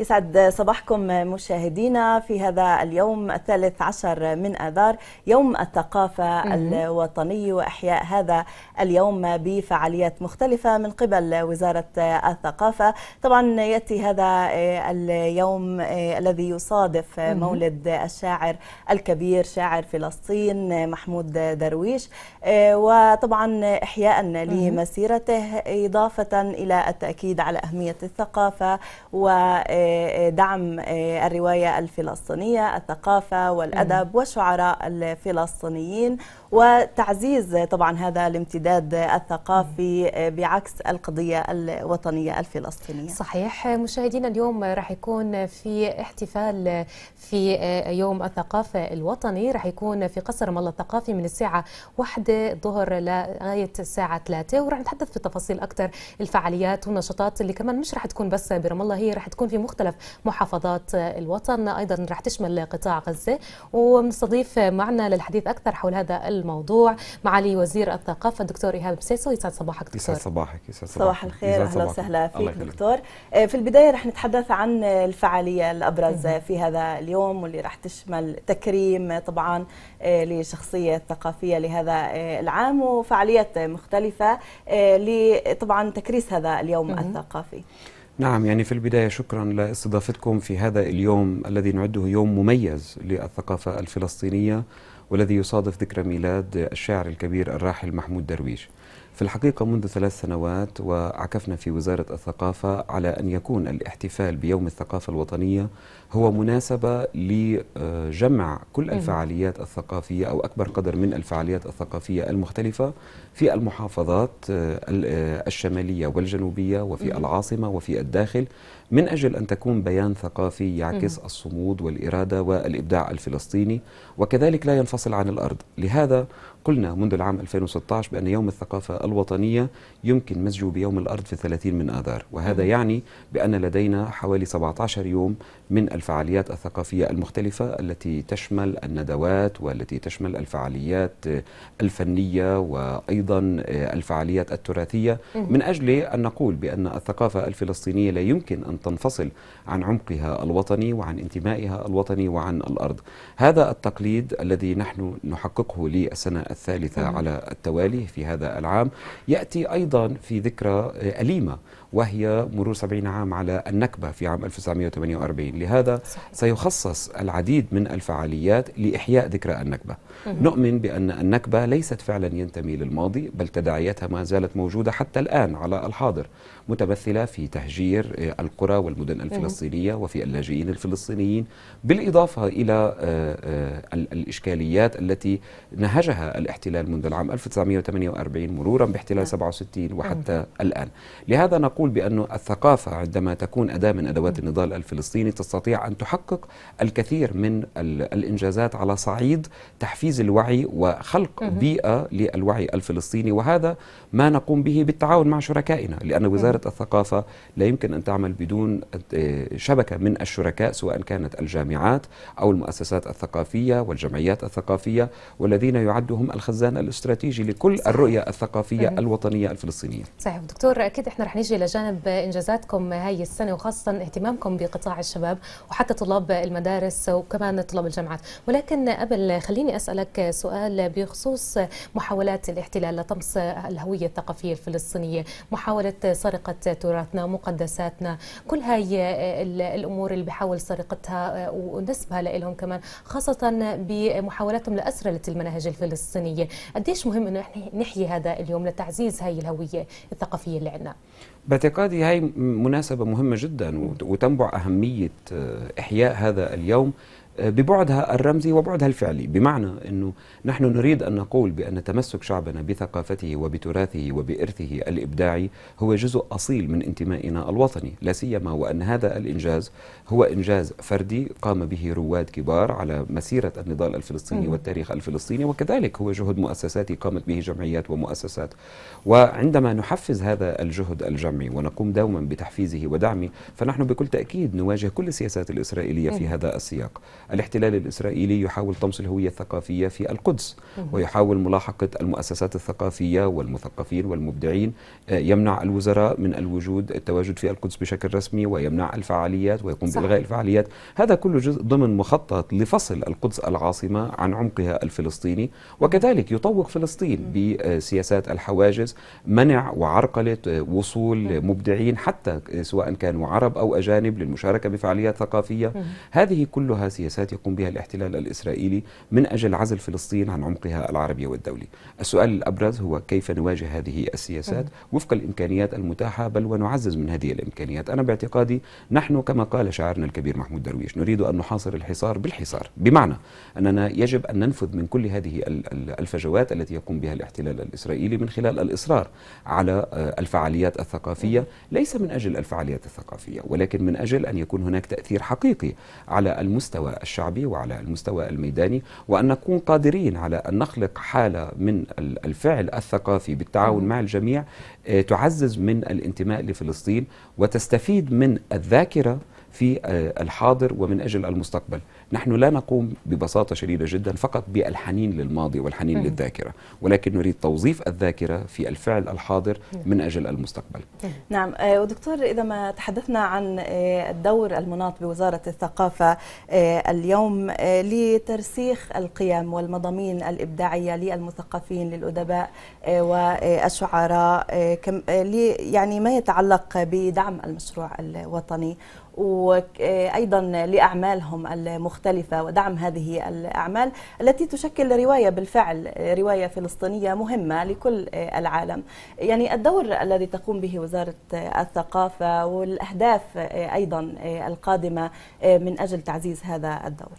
يسعد صباحكم مشاهدينا في هذا اليوم الثالث عشر من آذار يوم الثقافة الوطني وإحياء هذا اليوم بفعاليات مختلفة من قبل وزارة الثقافة طبعا يأتي هذا اليوم الذي يصادف مولد الشاعر الكبير شاعر فلسطين محمود درويش آه، وطبعا إحياء لمسيرته إضافة إلى التأكيد على أهمية الثقافة ودعم آه، آه، الرواية الفلسطينية الثقافة والأدب والشعراء الفلسطينيين وتعزيز طبعا هذا الامتداد الثقافي بعكس القضية الوطنية الفلسطينية صحيح مشاهدينا اليوم راح يكون في احتفال في يوم الثقافة الوطني راح يكون في قصر ملا الثقافي من الساعة واحدة ظهر لغاية الساعة 3 وراح نتحدث في تفاصيل أكثر الفعاليات والنشاطات اللي كمان مش راح تكون بس برام الله هي راح تكون في مختلف محافظات الوطن أيضا راح تشمل قطاع غزة ومنستضيف معنا للحديث أكثر حول هذا الموضوع معالي وزير الثقافه الدكتور ايهاب بسيسو يسعد صباحك دكتور يسعد صباحك يسعد صباحك صباح الخير اهلا وسهلا فيك دكتور آه، في البدايه رح نتحدث عن الفعاليه الابرز في هذا اليوم واللي رح تشمل تكريم طبعا آه، لشخصيه ثقافيه لهذا آه، العام وفعاليات مختلفه لطبعا تكريس هذا اليوم الثقافي نعم يعني في البداية شكرا لاستضافتكم في هذا اليوم الذي نعده يوم مميز للثقافة الفلسطينية والذي يصادف ذكرى ميلاد الشاعر الكبير الراحل محمود درويش في الحقيقة منذ ثلاث سنوات وعكفنا في وزارة الثقافة على أن يكون الاحتفال بيوم الثقافة الوطنية هو مناسبة لجمع كل الفعاليات الثقافية أو أكبر قدر من الفعاليات الثقافية المختلفة في المحافظات آه، آه، الشمالية والجنوبية وفي العاصمة وفي الداخل من أجل أن تكون بيان ثقافي يعكس الصمود والإرادة والإبداع الفلسطيني وكذلك لا ينفصل عن الأرض لهذا قلنا منذ العام 2016 بأن يوم الثقافة الوطنية يمكن مزجه بيوم الأرض في 30 من آذار وهذا يعني بأن لدينا حوالي 17 يوم من الفعاليات الثقافية المختلفة التي تشمل الندوات والتي تشمل الفعاليات الفنية وأيضا آه، الفعاليات التراثية من أجل أن نقول بأن الثقافة الفلسطينية لا يمكن أن تنفصل عن عمقها الوطني وعن انتمائها الوطني وعن الأرض هذا التقليد الذي نحن نحققه للسنة الثالثة على التوالي في هذا العام يأتي أيضا في ذكرى آه، أليمة وهي مرور 70 عام على النكبة في عام 1948 لهذا صحيح. سيخصص العديد من الفعاليات لإحياء ذكرى النكبة نؤمن بأن النكبة ليست فعلا ينتمي للماضي بل تداعياتها ما زالت موجودة حتى الآن على الحاضر متمثلة في تهجير آه، القرى والمدن الفلسطينية وفي اللاجئين الفلسطينيين بالإضافة إلى آه، آه، الإشكاليات التي نهجها الاحتلال منذ العام 1948 مرورا باحتلال 67 نعم. وحتى الآن لهذا نقول بأن الثقافة عندما تكون أداة من أدوات النضال الفلسطيني تستطيع أن تحقق الكثير من الإنجازات على صعيد تحفيز تنفيذ الوعي وخلق بيئة للوعي الفلسطيني وهذا ما نقوم به بالتعاون مع شركائنا لأن وزارة الثقافة لا يمكن أن تعمل بدون شبكة من الشركاء سواء كانت الجامعات أو المؤسسات الثقافية والجمعيات الثقافية والذين يعدهم الخزان الاستراتيجي لكل الرؤية الثقافية الوطنية الفلسطينية صحيح دكتور أكيد إحنا رح نيجي لجانب إنجازاتكم هاي السنة وخاصة اهتمامكم بقطاع الشباب وحتى طلاب المدارس وكمان طلاب الجامعات ولكن قبل خليني أسأل أسألك سؤال بخصوص محاولات الاحتلال لطمس الهوية الثقافية الفلسطينية محاولة سرقة تراثنا مقدساتنا كل هاي الأمور اللي بحاول سرقتها ونسبها لهم كمان خاصة بمحاولاتهم لأسرلة المناهج الفلسطينية قديش مهم أنه نحيي هذا اليوم لتعزيز هاي الهوية الثقافية اللي عندنا باعتقادي هاي مناسبة مهمة جدا وتنبع أهمية إحياء هذا اليوم ببعدها الرمزي وبعدها الفعلي بمعنى أنه نحن نريد أن نقول بأن تمسك شعبنا بثقافته وبتراثه وبإرثه الإبداعي هو جزء أصيل من انتمائنا الوطني لا سيما وأن هذا الإنجاز هو إنجاز فردي قام به رواد كبار على مسيرة النضال الفلسطيني والتاريخ الفلسطيني وكذلك هو جهد مؤسساتي قامت به جمعيات ومؤسسات وعندما نحفز هذا الجهد الجمعي ونقوم دوما بتحفيزه ودعمه فنحن بكل تأكيد نواجه كل السياسات الإسرائيلية في هذا السياق الاحتلال الإسرائيلي يحاول طمس الهوية الثقافية في القدس ويحاول ملاحقة المؤسسات الثقافية والمثقفين والمبدعين آه، يمنع الوزراء من الوجود التواجد في القدس بشكل رسمي ويمنع الفعاليات ويقوم بإلغاء الفعاليات هذا كله جزء ضمن مخطط لفصل القدس العاصمة عن عمقها الفلسطيني وكذلك يطوق فلسطين بسياسات الحواجز منع وعرقلة آه، وصول مبدعين حتى آه، سواء كانوا عرب أو أجانب للمشاركة بفعاليات ثقافية هذه كلها سياسات ممارسات يقوم بها الاحتلال الإسرائيلي من أجل عزل فلسطين عن عمقها العربي والدولي السؤال الأبرز هو كيف نواجه هذه السياسات أه. وفق الإمكانيات المتاحة بل ونعزز من هذه الإمكانيات أنا باعتقادي نحن كما قال شاعرنا الكبير محمود درويش نريد أن نحاصر الحصار بالحصار بمعنى أننا يجب أن ننفذ من كل هذه الفجوات التي يقوم بها الاحتلال الإسرائيلي من خلال الإصرار على آه، الفعاليات الثقافية أه. ليس من أجل الفعاليات الثقافية ولكن من أجل أن يكون هناك تأثير حقيقي على المستوى الشعبي وعلى المستوى الميداني وأن نكون قادرين على أن نخلق حالة من الفعل الثقافي بالتعاون مع الجميع آه، تعزز من الانتماء لفلسطين وتستفيد من الذاكرة في آه، الحاضر ومن أجل المستقبل نحن لا نقوم ببساطة شديدة جدا فقط بالحنين للماضي والحنين للذاكرة ولكن نريد توظيف الذاكرة في الفعل الحاضر من أجل المستقبل نعم آه، ودكتور إذا ما تحدثنا عن آه، الدور المناط بوزارة الثقافة آه، اليوم لترسيخ القيم والمضامين الإبداعية للمثقفين للأدباء والشعراء يعني ما يتعلق بدعم المشروع الوطني وايضا لاعمالهم المختلفه ودعم هذه الاعمال التي تشكل روايه بالفعل روايه فلسطينيه مهمه لكل العالم. يعني الدور الذي تقوم به وزاره الثقافه والاهداف ايضا القادمه من اجل تعزيز هذا الدور.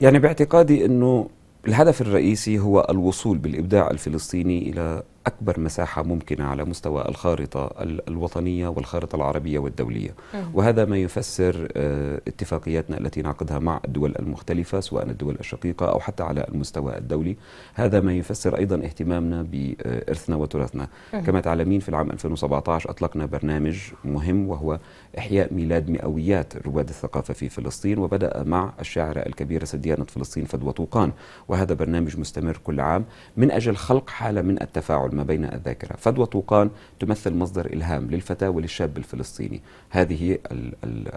يعني باعتقادي انه الهدف الرئيسي هو الوصول بالابداع الفلسطيني الى أكبر مساحة ممكنة على مستوى الخارطة الوطنية والخارطة العربية والدولية وهذا ما يفسر آه، اتفاقياتنا التي نعقدها مع الدول المختلفة سواء الدول الشقيقة أو حتى على المستوى الدولي هذا ما يفسر أيضا اهتمامنا بإرثنا وتراثنا كما تعلمين في العام 2017 أطلقنا برنامج مهم وهو إحياء ميلاد مئويات رواد الثقافة في فلسطين وبدأ مع الشاعرة الكبيرة سديانة فلسطين فدوى طوقان وهذا برنامج مستمر كل عام من أجل خلق حالة من التفاعل ما بين الذاكرة فدوى طوقان تمثل مصدر إلهام للفتاة وللشاب الفلسطيني هذه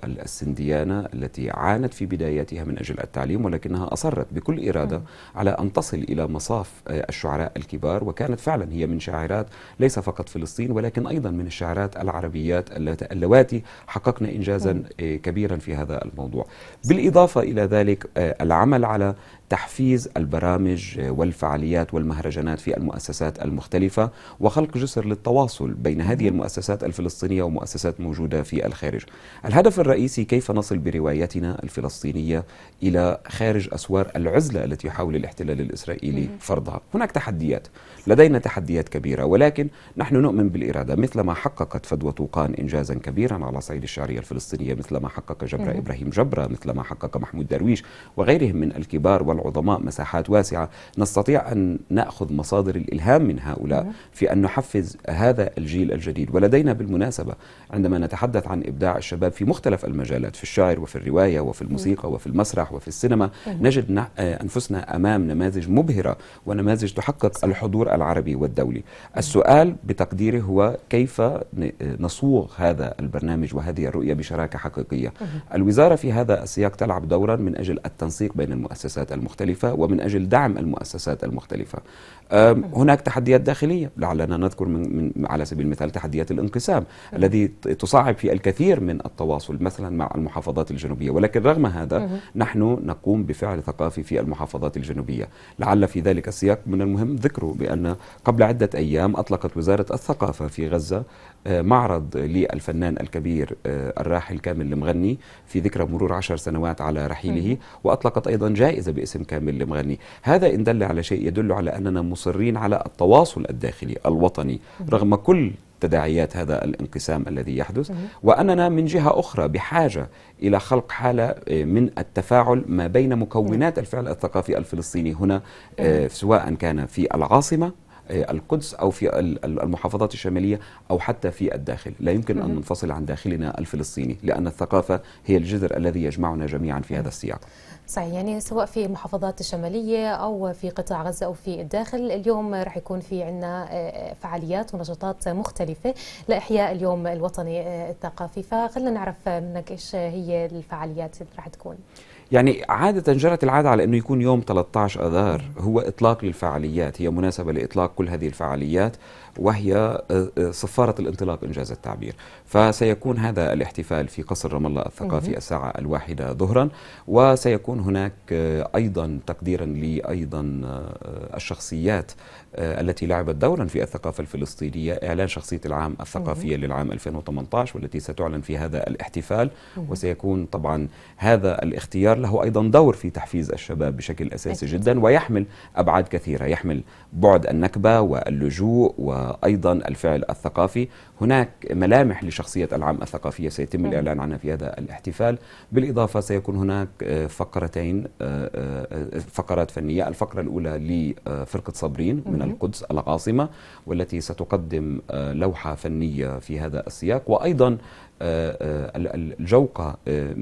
السنديانة التي عانت في بداياتها من أجل التعليم ولكنها أصرت بكل إرادة على أن تصل إلى مصاف آه، الشعراء الكبار وكانت فعلا هي من شاعرات ليس فقط فلسطين ولكن أيضا من الشاعرات العربيات اللواتي حققنا إنجازا آه، كبيرا في هذا الموضوع بالإضافة إلى ذلك آه، العمل على تحفيز البرامج والفعاليات والمهرجانات في المؤسسات المختلفة وخلق جسر للتواصل بين هذه المؤسسات الفلسطينية ومؤسسات موجودة في الخارج الهدف الرئيسي كيف نصل بروايتنا الفلسطينية إلى خارج أسوار العزلة التي يحاول الاحتلال الإسرائيلي فرضها هناك تحديات لدينا تحديات كبيرة ولكن نحن نؤمن بالإرادة مثلما حققت فدوى طوقان إنجازا كبيرا على صعيد الشعرية الفلسطينية مثلما حقق جبرة إبراهيم جبرة مثلما حقق محمود درويش وغيرهم من الكبار والعظماء مساحات واسعة نستطيع أن نأخذ مصادر الإلهام من هؤلاء في أن نحفز هذا الجيل الجديد ولدينا بالمناسبة عندما نتحدث عن إبداع الشباب في مختلف المجالات في الشعر وفي الرواية وفي الموسيقى وفي المسرح وفي السينما نجد آه، أنفسنا أمام نماذج مبهرة ونماذج تحقق الحضور العربي والدولي السؤال بتقديري هو كيف آه، نصوغ هذا البرنامج وهذه الرؤية بشراكة حقيقية الوزارة في هذا السياق تلعب دورا من أجل التنسيق بين المؤسسات المختلفة المختلفة ومن أجل دعم المؤسسات المختلفة هناك تحديات داخلية لعلنا نذكر من, من على سبيل المثال تحديات الانقسام الذي تصعب في الكثير من التواصل مثلا مع المحافظات الجنوبية ولكن رغم هذا نحن نقوم بفعل ثقافي في المحافظات الجنوبية لعل في ذلك السياق من المهم ذكره بأن قبل عدة أيام أطلقت وزارة الثقافة في غزة آه، معرض للفنان الكبير آه، الراحل كامل المغني في ذكرى مرور عشر سنوات على رحيله وأطلقت أيضا جائزة باسم كامل المغني هذا إن دل على شيء يدل على أننا مصرين على التواصل الداخلي الوطني رغم كل تداعيات هذا الانقسام الذي يحدث وأننا من جهة أخرى بحاجة إلى خلق حالة آه، من التفاعل ما بين مكونات الفعل الثقافي الفلسطيني هنا سواء كان في العاصمة آه، القدس او في المحافظات الشماليه او حتى في الداخل، لا يمكن ان ننفصل عن داخلنا الفلسطيني لان الثقافه هي الجذر الذي يجمعنا جميعا في هذا السياق. صحيح يعني سواء في محافظات الشمالية أو في قطاع غزة أو في الداخل اليوم رح يكون في عنا آه، فعاليات ونشاطات مختلفة لإحياء اليوم الوطني آه، الثقافي فخلنا نعرف منك إيش هي الفعاليات اللي رح تكون يعني عادة جرت العادة على أنه يكون يوم 13 أذار هو إطلاق للفعاليات هي مناسبة لإطلاق كل هذه الفعاليات وهي آه، آه، صفارة الانطلاق إنجاز التعبير فسيكون هذا الاحتفال في قصر رام الله الثقافي الساعة الواحدة ظهرا وسيكون هناك آه، أيضا تقديرا لأيضا الشخصيات التي لعبت دورا في الثقافة الفلسطينية إعلان شخصية العام الثقافية للعام 2018 والتي ستعلن في هذا الاحتفال وسيكون طبعا هذا الاختيار له أيضا دور في تحفيز الشباب بشكل أساسي جدا ويحمل أبعاد كثيرة يحمل بعد النكبة واللجوء و ايضا الفعل الثقافي هناك ملامح لشخصيه العام الثقافيه سيتم نعم. الاعلان عنها في هذا الاحتفال بالاضافه سيكون هناك آه، فقرتين آه، آه، فقرات فنيه الفقره الاولى لفرقه صابرين من القدس العاصمه والتي ستقدم لوحه فنيه في هذا السياق وايضا الجوقة آه،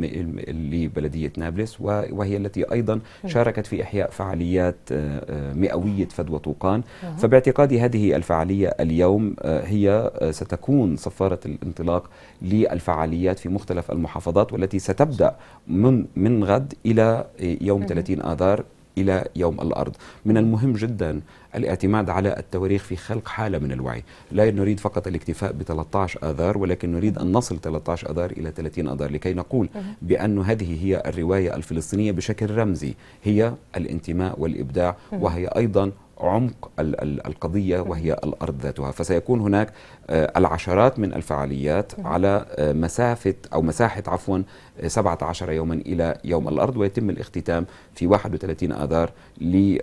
لبلدية نابلس وهي التي أيضا شاركت في إحياء فعاليات آه، آه، مئوية فدوى طوقان فباعتقادي هذه الفعالية اليوم هي ستكون صفارة الانطلاق للفعاليات في مختلف المحافظات والتي ستبدأ من من غد إلى يوم 30 آذار إلى يوم الأرض من المهم جدا الاعتماد على التواريخ في خلق حالة من الوعي لا نريد فقط الاكتفاء ب 13 آذار ولكن نريد أن نصل 13 آذار إلى 30 آذار لكي نقول بأن هذه هي الرواية الفلسطينية بشكل رمزي هي الانتماء والإبداع وهي أيضا عمق القضية وهي الأرض ذاتها فسيكون هناك آه، العشرات من الفعاليات على آه، مسافة أو مساحة عفوا 17 يوما إلى يوم الأرض ويتم الاختتام في 31 آذار لهذا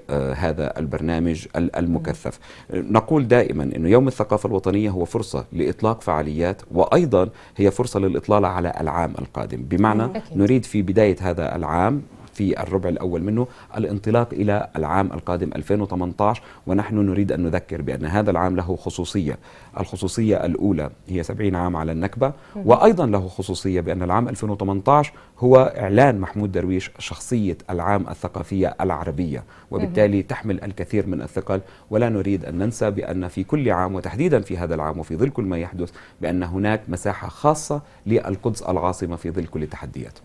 آه، البرنامج المكثف نقول دائما أن يوم الثقافة الوطنية هو فرصة لإطلاق فعاليات وأيضا هي فرصة للإطلالة على العام القادم بمعنى نريد في بداية هذا العام في الربع الأول منه الانطلاق إلى العام القادم 2018 ونحن نريد أن نذكر بأن هذا العام له خصوصية الخصوصية الأولى هي 70 عام على النكبة وأيضا له خصوصية بأن العام 2018 هو إعلان محمود درويش شخصية العام الثقافية العربية وبالتالي تحمل الكثير من الثقل ولا نريد أن ننسى بأن في كل عام وتحديدا في هذا العام وفي ظل كل ما يحدث بأن هناك مساحة خاصة للقدس العاصمة في ظل كل التحديات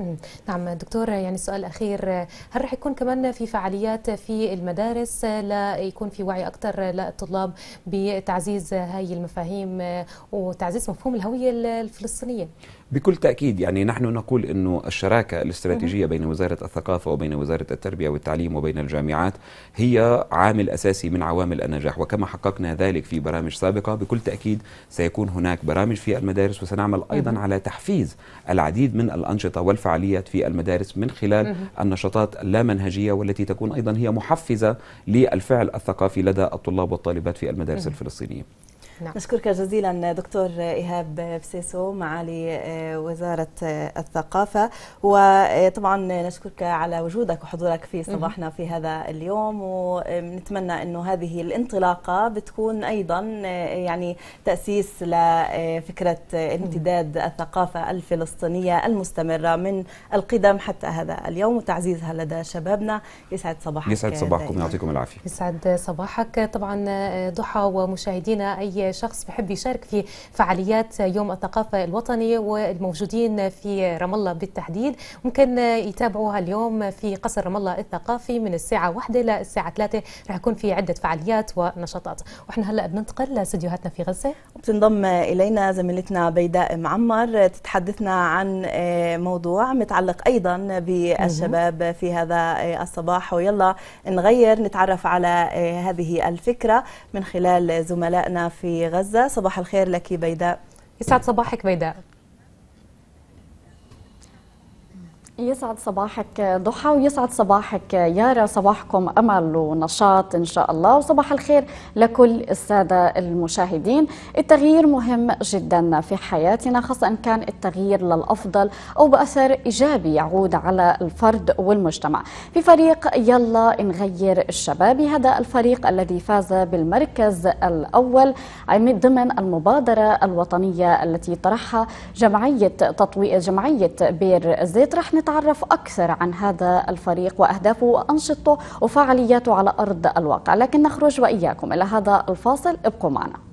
نعم دكتور يعني السؤال الأخير هل رح يكون كمان في فعاليات في المدارس لا يكون في وعي أكثر للطلاب بتعزيز هاي المفاهيم ابراهيم آه، وتعزيز مفهوم الهويه الفلسطينيه بكل تاكيد يعني نحن نقول انه الشراكه الاستراتيجيه بين وزاره الثقافه وبين وزاره التربيه والتعليم وبين الجامعات هي عامل اساسي من عوامل النجاح وكما حققنا ذلك في برامج سابقه بكل تاكيد سيكون هناك برامج في المدارس وسنعمل ايضا على تحفيز العديد من الانشطه والفعاليات في المدارس من خلال النشاطات اللامنهجيه والتي تكون ايضا هي محفزه للفعل الثقافي لدى الطلاب والطالبات في المدارس الفلسطينيه نعم. نشكرك جزيلا دكتور إيهاب بسيسو معالي آه، وزارة آه، الثقافة وطبعا نشكرك على وجودك وحضورك في صباحنا في هذا اليوم ونتمنى أنه هذه الانطلاقة بتكون أيضا آه، يعني تأسيس لفكرة امتداد الثقافة الفلسطينية المستمرة من القدم حتى هذا اليوم وتعزيزها لدى شبابنا يسعد صباحك يسعد صباحكم يعطيكم العافية يسعد صباحك طبعا ضحى ومشاهدينا أي شخص بحب يشارك في فعاليات يوم الثقافه الوطني والموجودين في رام الله بالتحديد ممكن يتابعوها اليوم في قصر رام الله الثقافي من الساعه إلى للساعه ثلاثة راح يكون في عده فعاليات ونشاطات واحنا هلا بننتقل لاستديوهاتنا في غزه وبتنضم الينا زميلتنا بيداء معمر تتحدثنا عن آه، موضوع متعلق ايضا بالشباب في هذا آه، الصباح ويلا نغير نتعرف على آه، هذه الفكره من خلال زملائنا في في غزة صباح الخير لك بيداء يسعد صباحك بيداء يسعد صباحك ضحى ويسعد صباحك يارا صباحكم امل ونشاط ان شاء الله وصباح الخير لكل الساده المشاهدين التغيير مهم جدا في حياتنا خاصه ان كان التغيير للافضل او باثر ايجابي يعود على الفرد والمجتمع في فريق يلا نغير الشباب هذا الفريق الذي فاز بالمركز الاول ضمن المبادره الوطنيه التي طرحها جمعيه تطوير جمعيه بير زيت رح نتعرف أكثر عن هذا الفريق وأهدافه وأنشطته وفعالياته على أرض الواقع لكن نخرج وإياكم إلى هذا الفاصل ابقوا معنا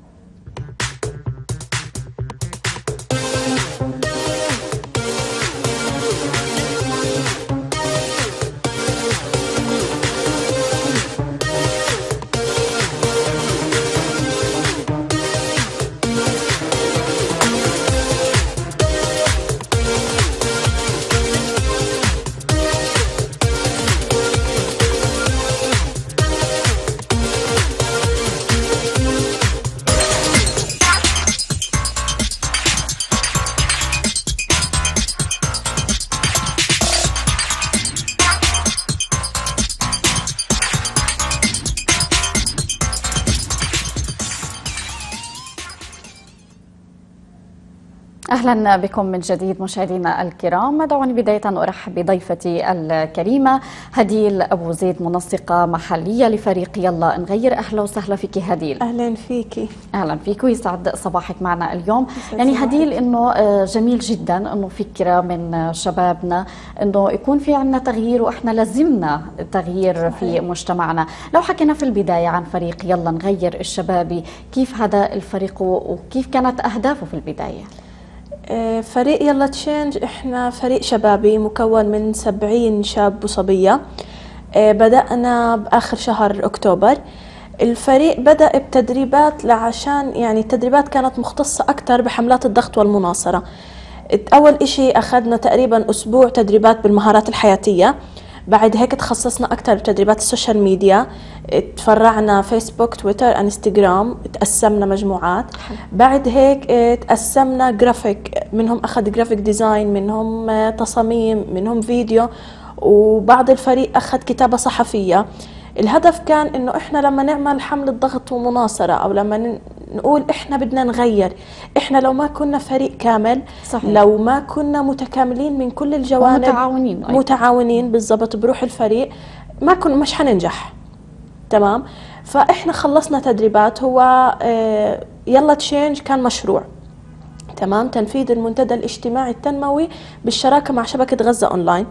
اهلا بكم من جديد مشاهدينا الكرام دعوني بدايه ارحب بضيفتي الكريمه هديل ابو زيد منسقه محليه لفريق يلا نغير اهلا وسهلا فيك هديل اهلا فيكي اهلا فيك ويسعد صباحك معنا اليوم يعني هديل انه آه، جميل جدا انه فكره من شبابنا انه يكون في عندنا تغيير واحنا لازمنا تغيير صحيح. في مجتمعنا لو حكينا في البدايه عن فريق يلا نغير الشبابي كيف هذا الفريق وكيف كانت اهدافه في البدايه آه، فريق يلا تشينج احنا فريق شبابي مكون من سبعين شاب وصبية آه، بدأنا بآخر شهر أكتوبر الفريق بدأ بتدريبات لعشان يعني التدريبات كانت مختصة أكثر بحملات الضغط والمناصرة أول إشي أخذنا تقريبا أسبوع تدريبات بالمهارات الحياتية بعد هيك تخصصنا اكثر بتدريبات السوشيال ميديا تفرعنا فيسبوك تويتر انستغرام تقسمنا مجموعات بعد هيك آه، تقسمنا جرافيك منهم اخذ جرافيك ديزاين منهم آه، تصاميم منهم فيديو وبعض الفريق اخذ كتابه صحفيه الهدف كان انه احنا لما نعمل حملة ضغط ومناصرة او لما نقول احنا بدنا نغير احنا لو ما كنا فريق كامل صحيح. لو ما كنا متكاملين من كل الجوانب متعاونين متعاونين بالضبط بروح الفريق ما كنا مش حننجح تمام فاحنا خلصنا تدريبات هو آه، يلا تشينج كان مشروع تمام تنفيذ المنتدى الاجتماعي التنموي بالشراكه مع شبكه غزه اونلاين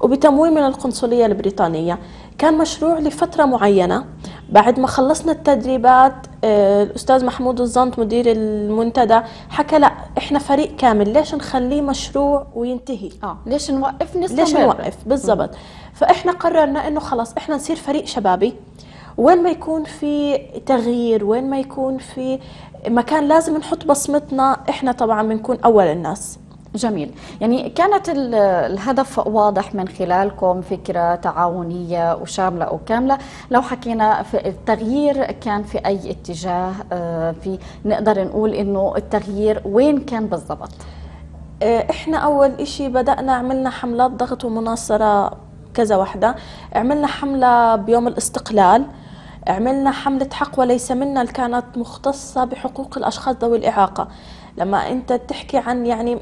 وبتمويل من القنصلية البريطانية كان مشروع لفترة معينة بعد ما خلصنا التدريبات آه، الأستاذ محمود الزنط مدير المنتدى حكى لا إحنا فريق كامل ليش نخليه مشروع وينتهي آه. ليش نوقف نستمر ليش نوقف بالضبط فإحنا قررنا إنه خلاص إحنا نصير فريق شبابي وين ما يكون في تغيير وين ما يكون في مكان لازم نحط بصمتنا إحنا طبعا بنكون أول الناس جميل يعني كانت الهدف واضح من خلالكم فكرة تعاونية وشاملة وكاملة لو حكينا في التغيير كان في أي اتجاه آه، في نقدر نقول إنه التغيير وين كان بالضبط آه، احنا اول اشي بدأنا عملنا حملات ضغط ومناصرة كذا وحدة عملنا حملة بيوم الاستقلال عملنا حملة حق وليس منا اللي كانت مختصة بحقوق الأشخاص ذوي الإعاقة لما أنت تحكي عن يعني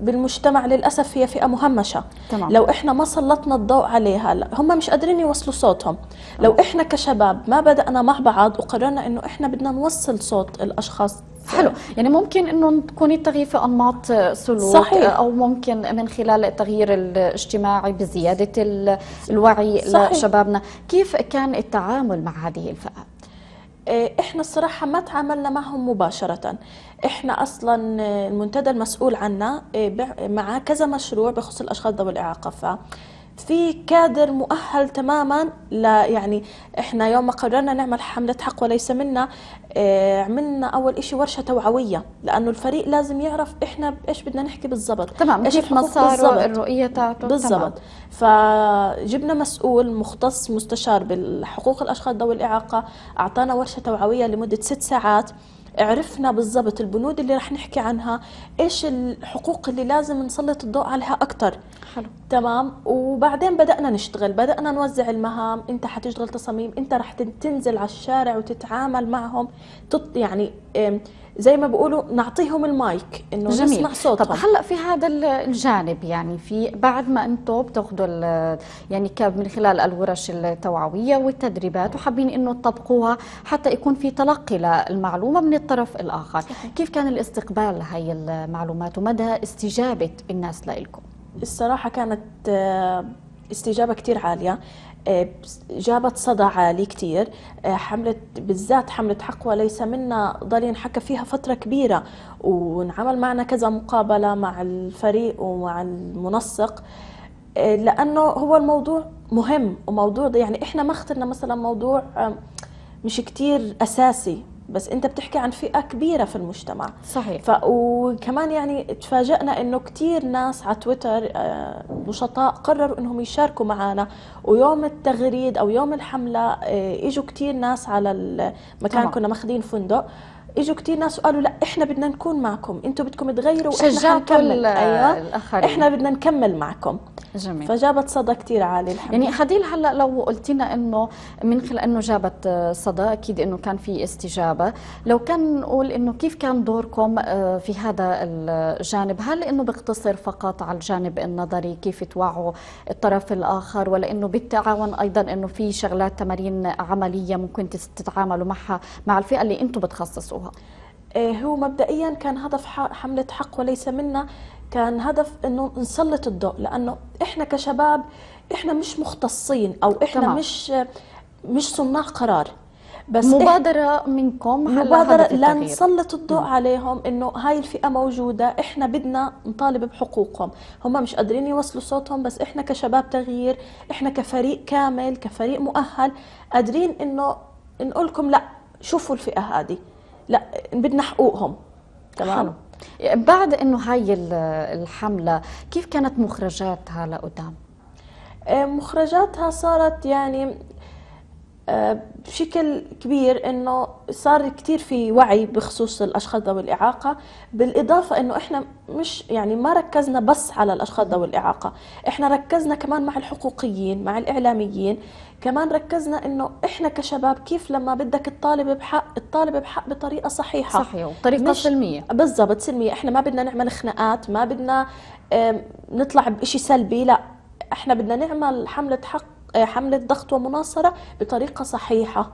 بالمجتمع للاسف هي فئه مهمشه تمام. لو احنا ما سلطنا الضوء عليها هم مش قادرين يوصلوا صوتهم آه. لو احنا كشباب ما بدانا مع بعض وقررنا انه احنا بدنا نوصل صوت الاشخاص حلو يعني ممكن انه تكوني تغيير في انماط سلوك صحيح. او ممكن من خلال التغيير الاجتماعي بزياده الوعي صحيح. لشبابنا كيف كان التعامل مع هذه الفئه إيه، احنا الصراحه ما تعاملنا معهم مباشره احنا اصلا المنتدى المسؤول عنا إيه، مع كذا مشروع بخص الاشخاص ذوي الاعاقه ف في كادر مؤهل تماما لا يعني احنا يوم ما قررنا نعمل حمله حق وليس منا إيه، عملنا اول شيء ورشه توعويه لانه الفريق لازم يعرف احنا ايش بدنا نحكي بالضبط تمام ايش كيف الرؤيه تاعته بالضبط فجبنا مسؤول مختص مستشار بالحقوق الاشخاص ذوي الاعاقه اعطانا ورشه توعويه لمده ست ساعات عرفنا بالضبط البنود اللي رح نحكي عنها ايش الحقوق اللي لازم نسلط الضوء عليها اكثر حلو تمام وبعدين بدأنا نشتغل بدأنا نوزع المهام انت حتشتغل تصاميم انت رح تنزل على الشارع وتتعامل معهم تط يعني زي ما بيقولوا نعطيهم المايك انه جميل. نسمع صوتهم طب هلا في هذا الجانب يعني في بعد ما انتم بتاخذوا يعني من خلال الورش التوعويه والتدريبات وحابين انه تطبقوها حتى يكون في تلقي للمعلومه من الطرف الاخر صحيح. كيف كان الاستقبال لهي المعلومات ومدى استجابه الناس لكم الصراحه كانت آه، استجابه كثير عاليه آه، جابت صدى عالي كثير آه، حملة بالذات حملة حق وليس منا ضل ينحكى فيها فترة كبيرة وانعمل معنا كذا مقابلة مع الفريق ومع المنسق آه، لأنه هو الموضوع مهم وموضوع يعني إحنا ما اخترنا مثلا موضوع مش كتير أساسي بس انت بتحكي عن فئه كبيره في المجتمع صحيح ف... وكمان يعني تفاجئنا انه كثير ناس على تويتر آه، نشطاء قرروا انهم يشاركوا معنا ويوم التغريد او يوم الحمله آه، اجوا كثير ناس على المكان طبعا. كنا ماخذين فندق اجوا كثير ناس وقالوا لا احنا بدنا نكون معكم انتم بدكم تغيروا واحنا حنكمل ايوه الآخرين. احنا بدنا نكمل معكم جميل فجابت صدى كثير عالي الحمد يعني خديل هلا لو قلت لنا انه من خلال انه جابت صدى اكيد انه كان في استجابه لو كان نقول انه كيف كان دوركم آه، في هذا الجانب هل انه بيقتصر فقط على الجانب النظري كيف توعوا الطرف الاخر ولا انه بالتعاون ايضا انه في شغلات تمارين عمليه ممكن تتعاملوا معها مع الفئه اللي انتم بتخصصوا يحققوها إيه، هو مبدئيا كان هدف حملة حق وليس منا كان هدف انه نسلط الضوء لانه احنا كشباب احنا مش مختصين او احنا طبعا. مش مش صناع قرار بس مبادرة إح... منكم مبادرة لنسلط الضوء م. عليهم انه هاي الفئة موجودة احنا بدنا نطالب بحقوقهم هم مش قادرين يوصلوا صوتهم بس احنا كشباب تغيير احنا كفريق كامل كفريق مؤهل قادرين انه نقولكم لا شوفوا الفئة هذه لا بدنا حقوقهم تمام بعد انه هاي الحمله كيف كانت مخرجاتها لقدام آه، مخرجاتها صارت يعني بشكل كبير انه صار كثير في وعي بخصوص الاشخاص ذوي الاعاقه بالاضافه انه احنا مش يعني ما ركزنا بس على الاشخاص ذوي الاعاقه احنا ركزنا كمان مع الحقوقيين مع الاعلاميين كمان ركزنا انه احنا كشباب كيف لما بدك الطالب بحق الطالب بحق بطريقه صحيحه صحيح بطريقه سلميه بالضبط سلميه احنا ما بدنا نعمل خناقات ما بدنا نطلع بشيء سلبي لا احنا بدنا نعمل حمله حق آه، حملة ضغط ومناصرة بطريقة صحيحة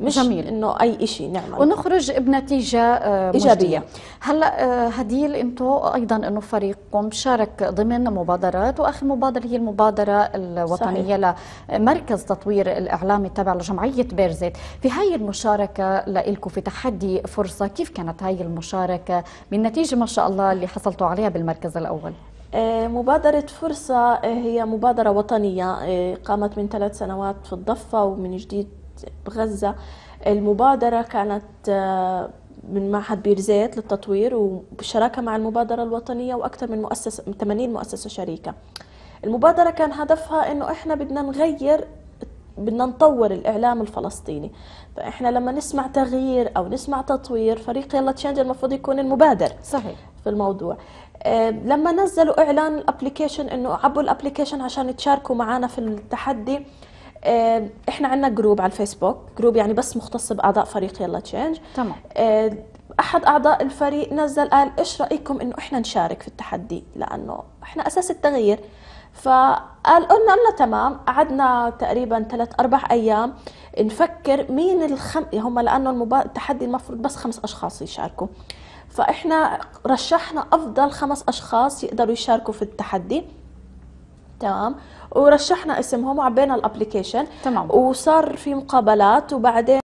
مش جميل. انه اي شيء نعمل ونخرج بنتيجه آه، ايجابيه هلا آه، هديل انتم ايضا انه فريقكم شارك ضمن مبادرات واخر مبادره هي المبادره الوطنيه صحيح. لمركز تطوير الاعلام التابع لجمعيه بيرزيت في هاي المشاركه لإلكم في تحدي فرصه كيف كانت هاي المشاركه بالنتيجه ما شاء الله اللي حصلتوا عليها بالمركز الاول آه، مبادرة فرصة آه، هي مبادرة وطنية آه، قامت من ثلاث سنوات في الضفة ومن جديد بغزة المبادرة كانت من معهد بير زيت للتطوير وبشراكة مع المبادرة الوطنية وأكثر من مؤسسة 80 مؤسسة شريكة المبادرة كان هدفها أنه إحنا بدنا نغير بدنا نطور الإعلام الفلسطيني فإحنا لما نسمع تغيير أو نسمع تطوير فريق يلا تشينج المفروض يكون المبادر صحيح في الموضوع آه، لما نزلوا اعلان الابلكيشن انه عبوا الابلكيشن عشان تشاركوا معنا في التحدي آه، احنا عندنا جروب على الفيسبوك جروب يعني بس مختص باعضاء فريق يلا تشينج تمام آه، احد اعضاء الفريق نزل قال ايش رايكم انه احنا نشارك في التحدي لانه احنا اساس التغيير فقال قلنا قلنا تمام قعدنا تقريبا ثلاث اربع ايام نفكر مين الخم هم لانه المبا... التحدي المفروض بس خمس اشخاص يشاركوا فإحنا رشحنا أفضل خمس أشخاص يقدروا يشاركوا في التحدي تمام ورشحنا اسمهم وعبينا الابلكيشن تمام وصار في مقابلات وبعدين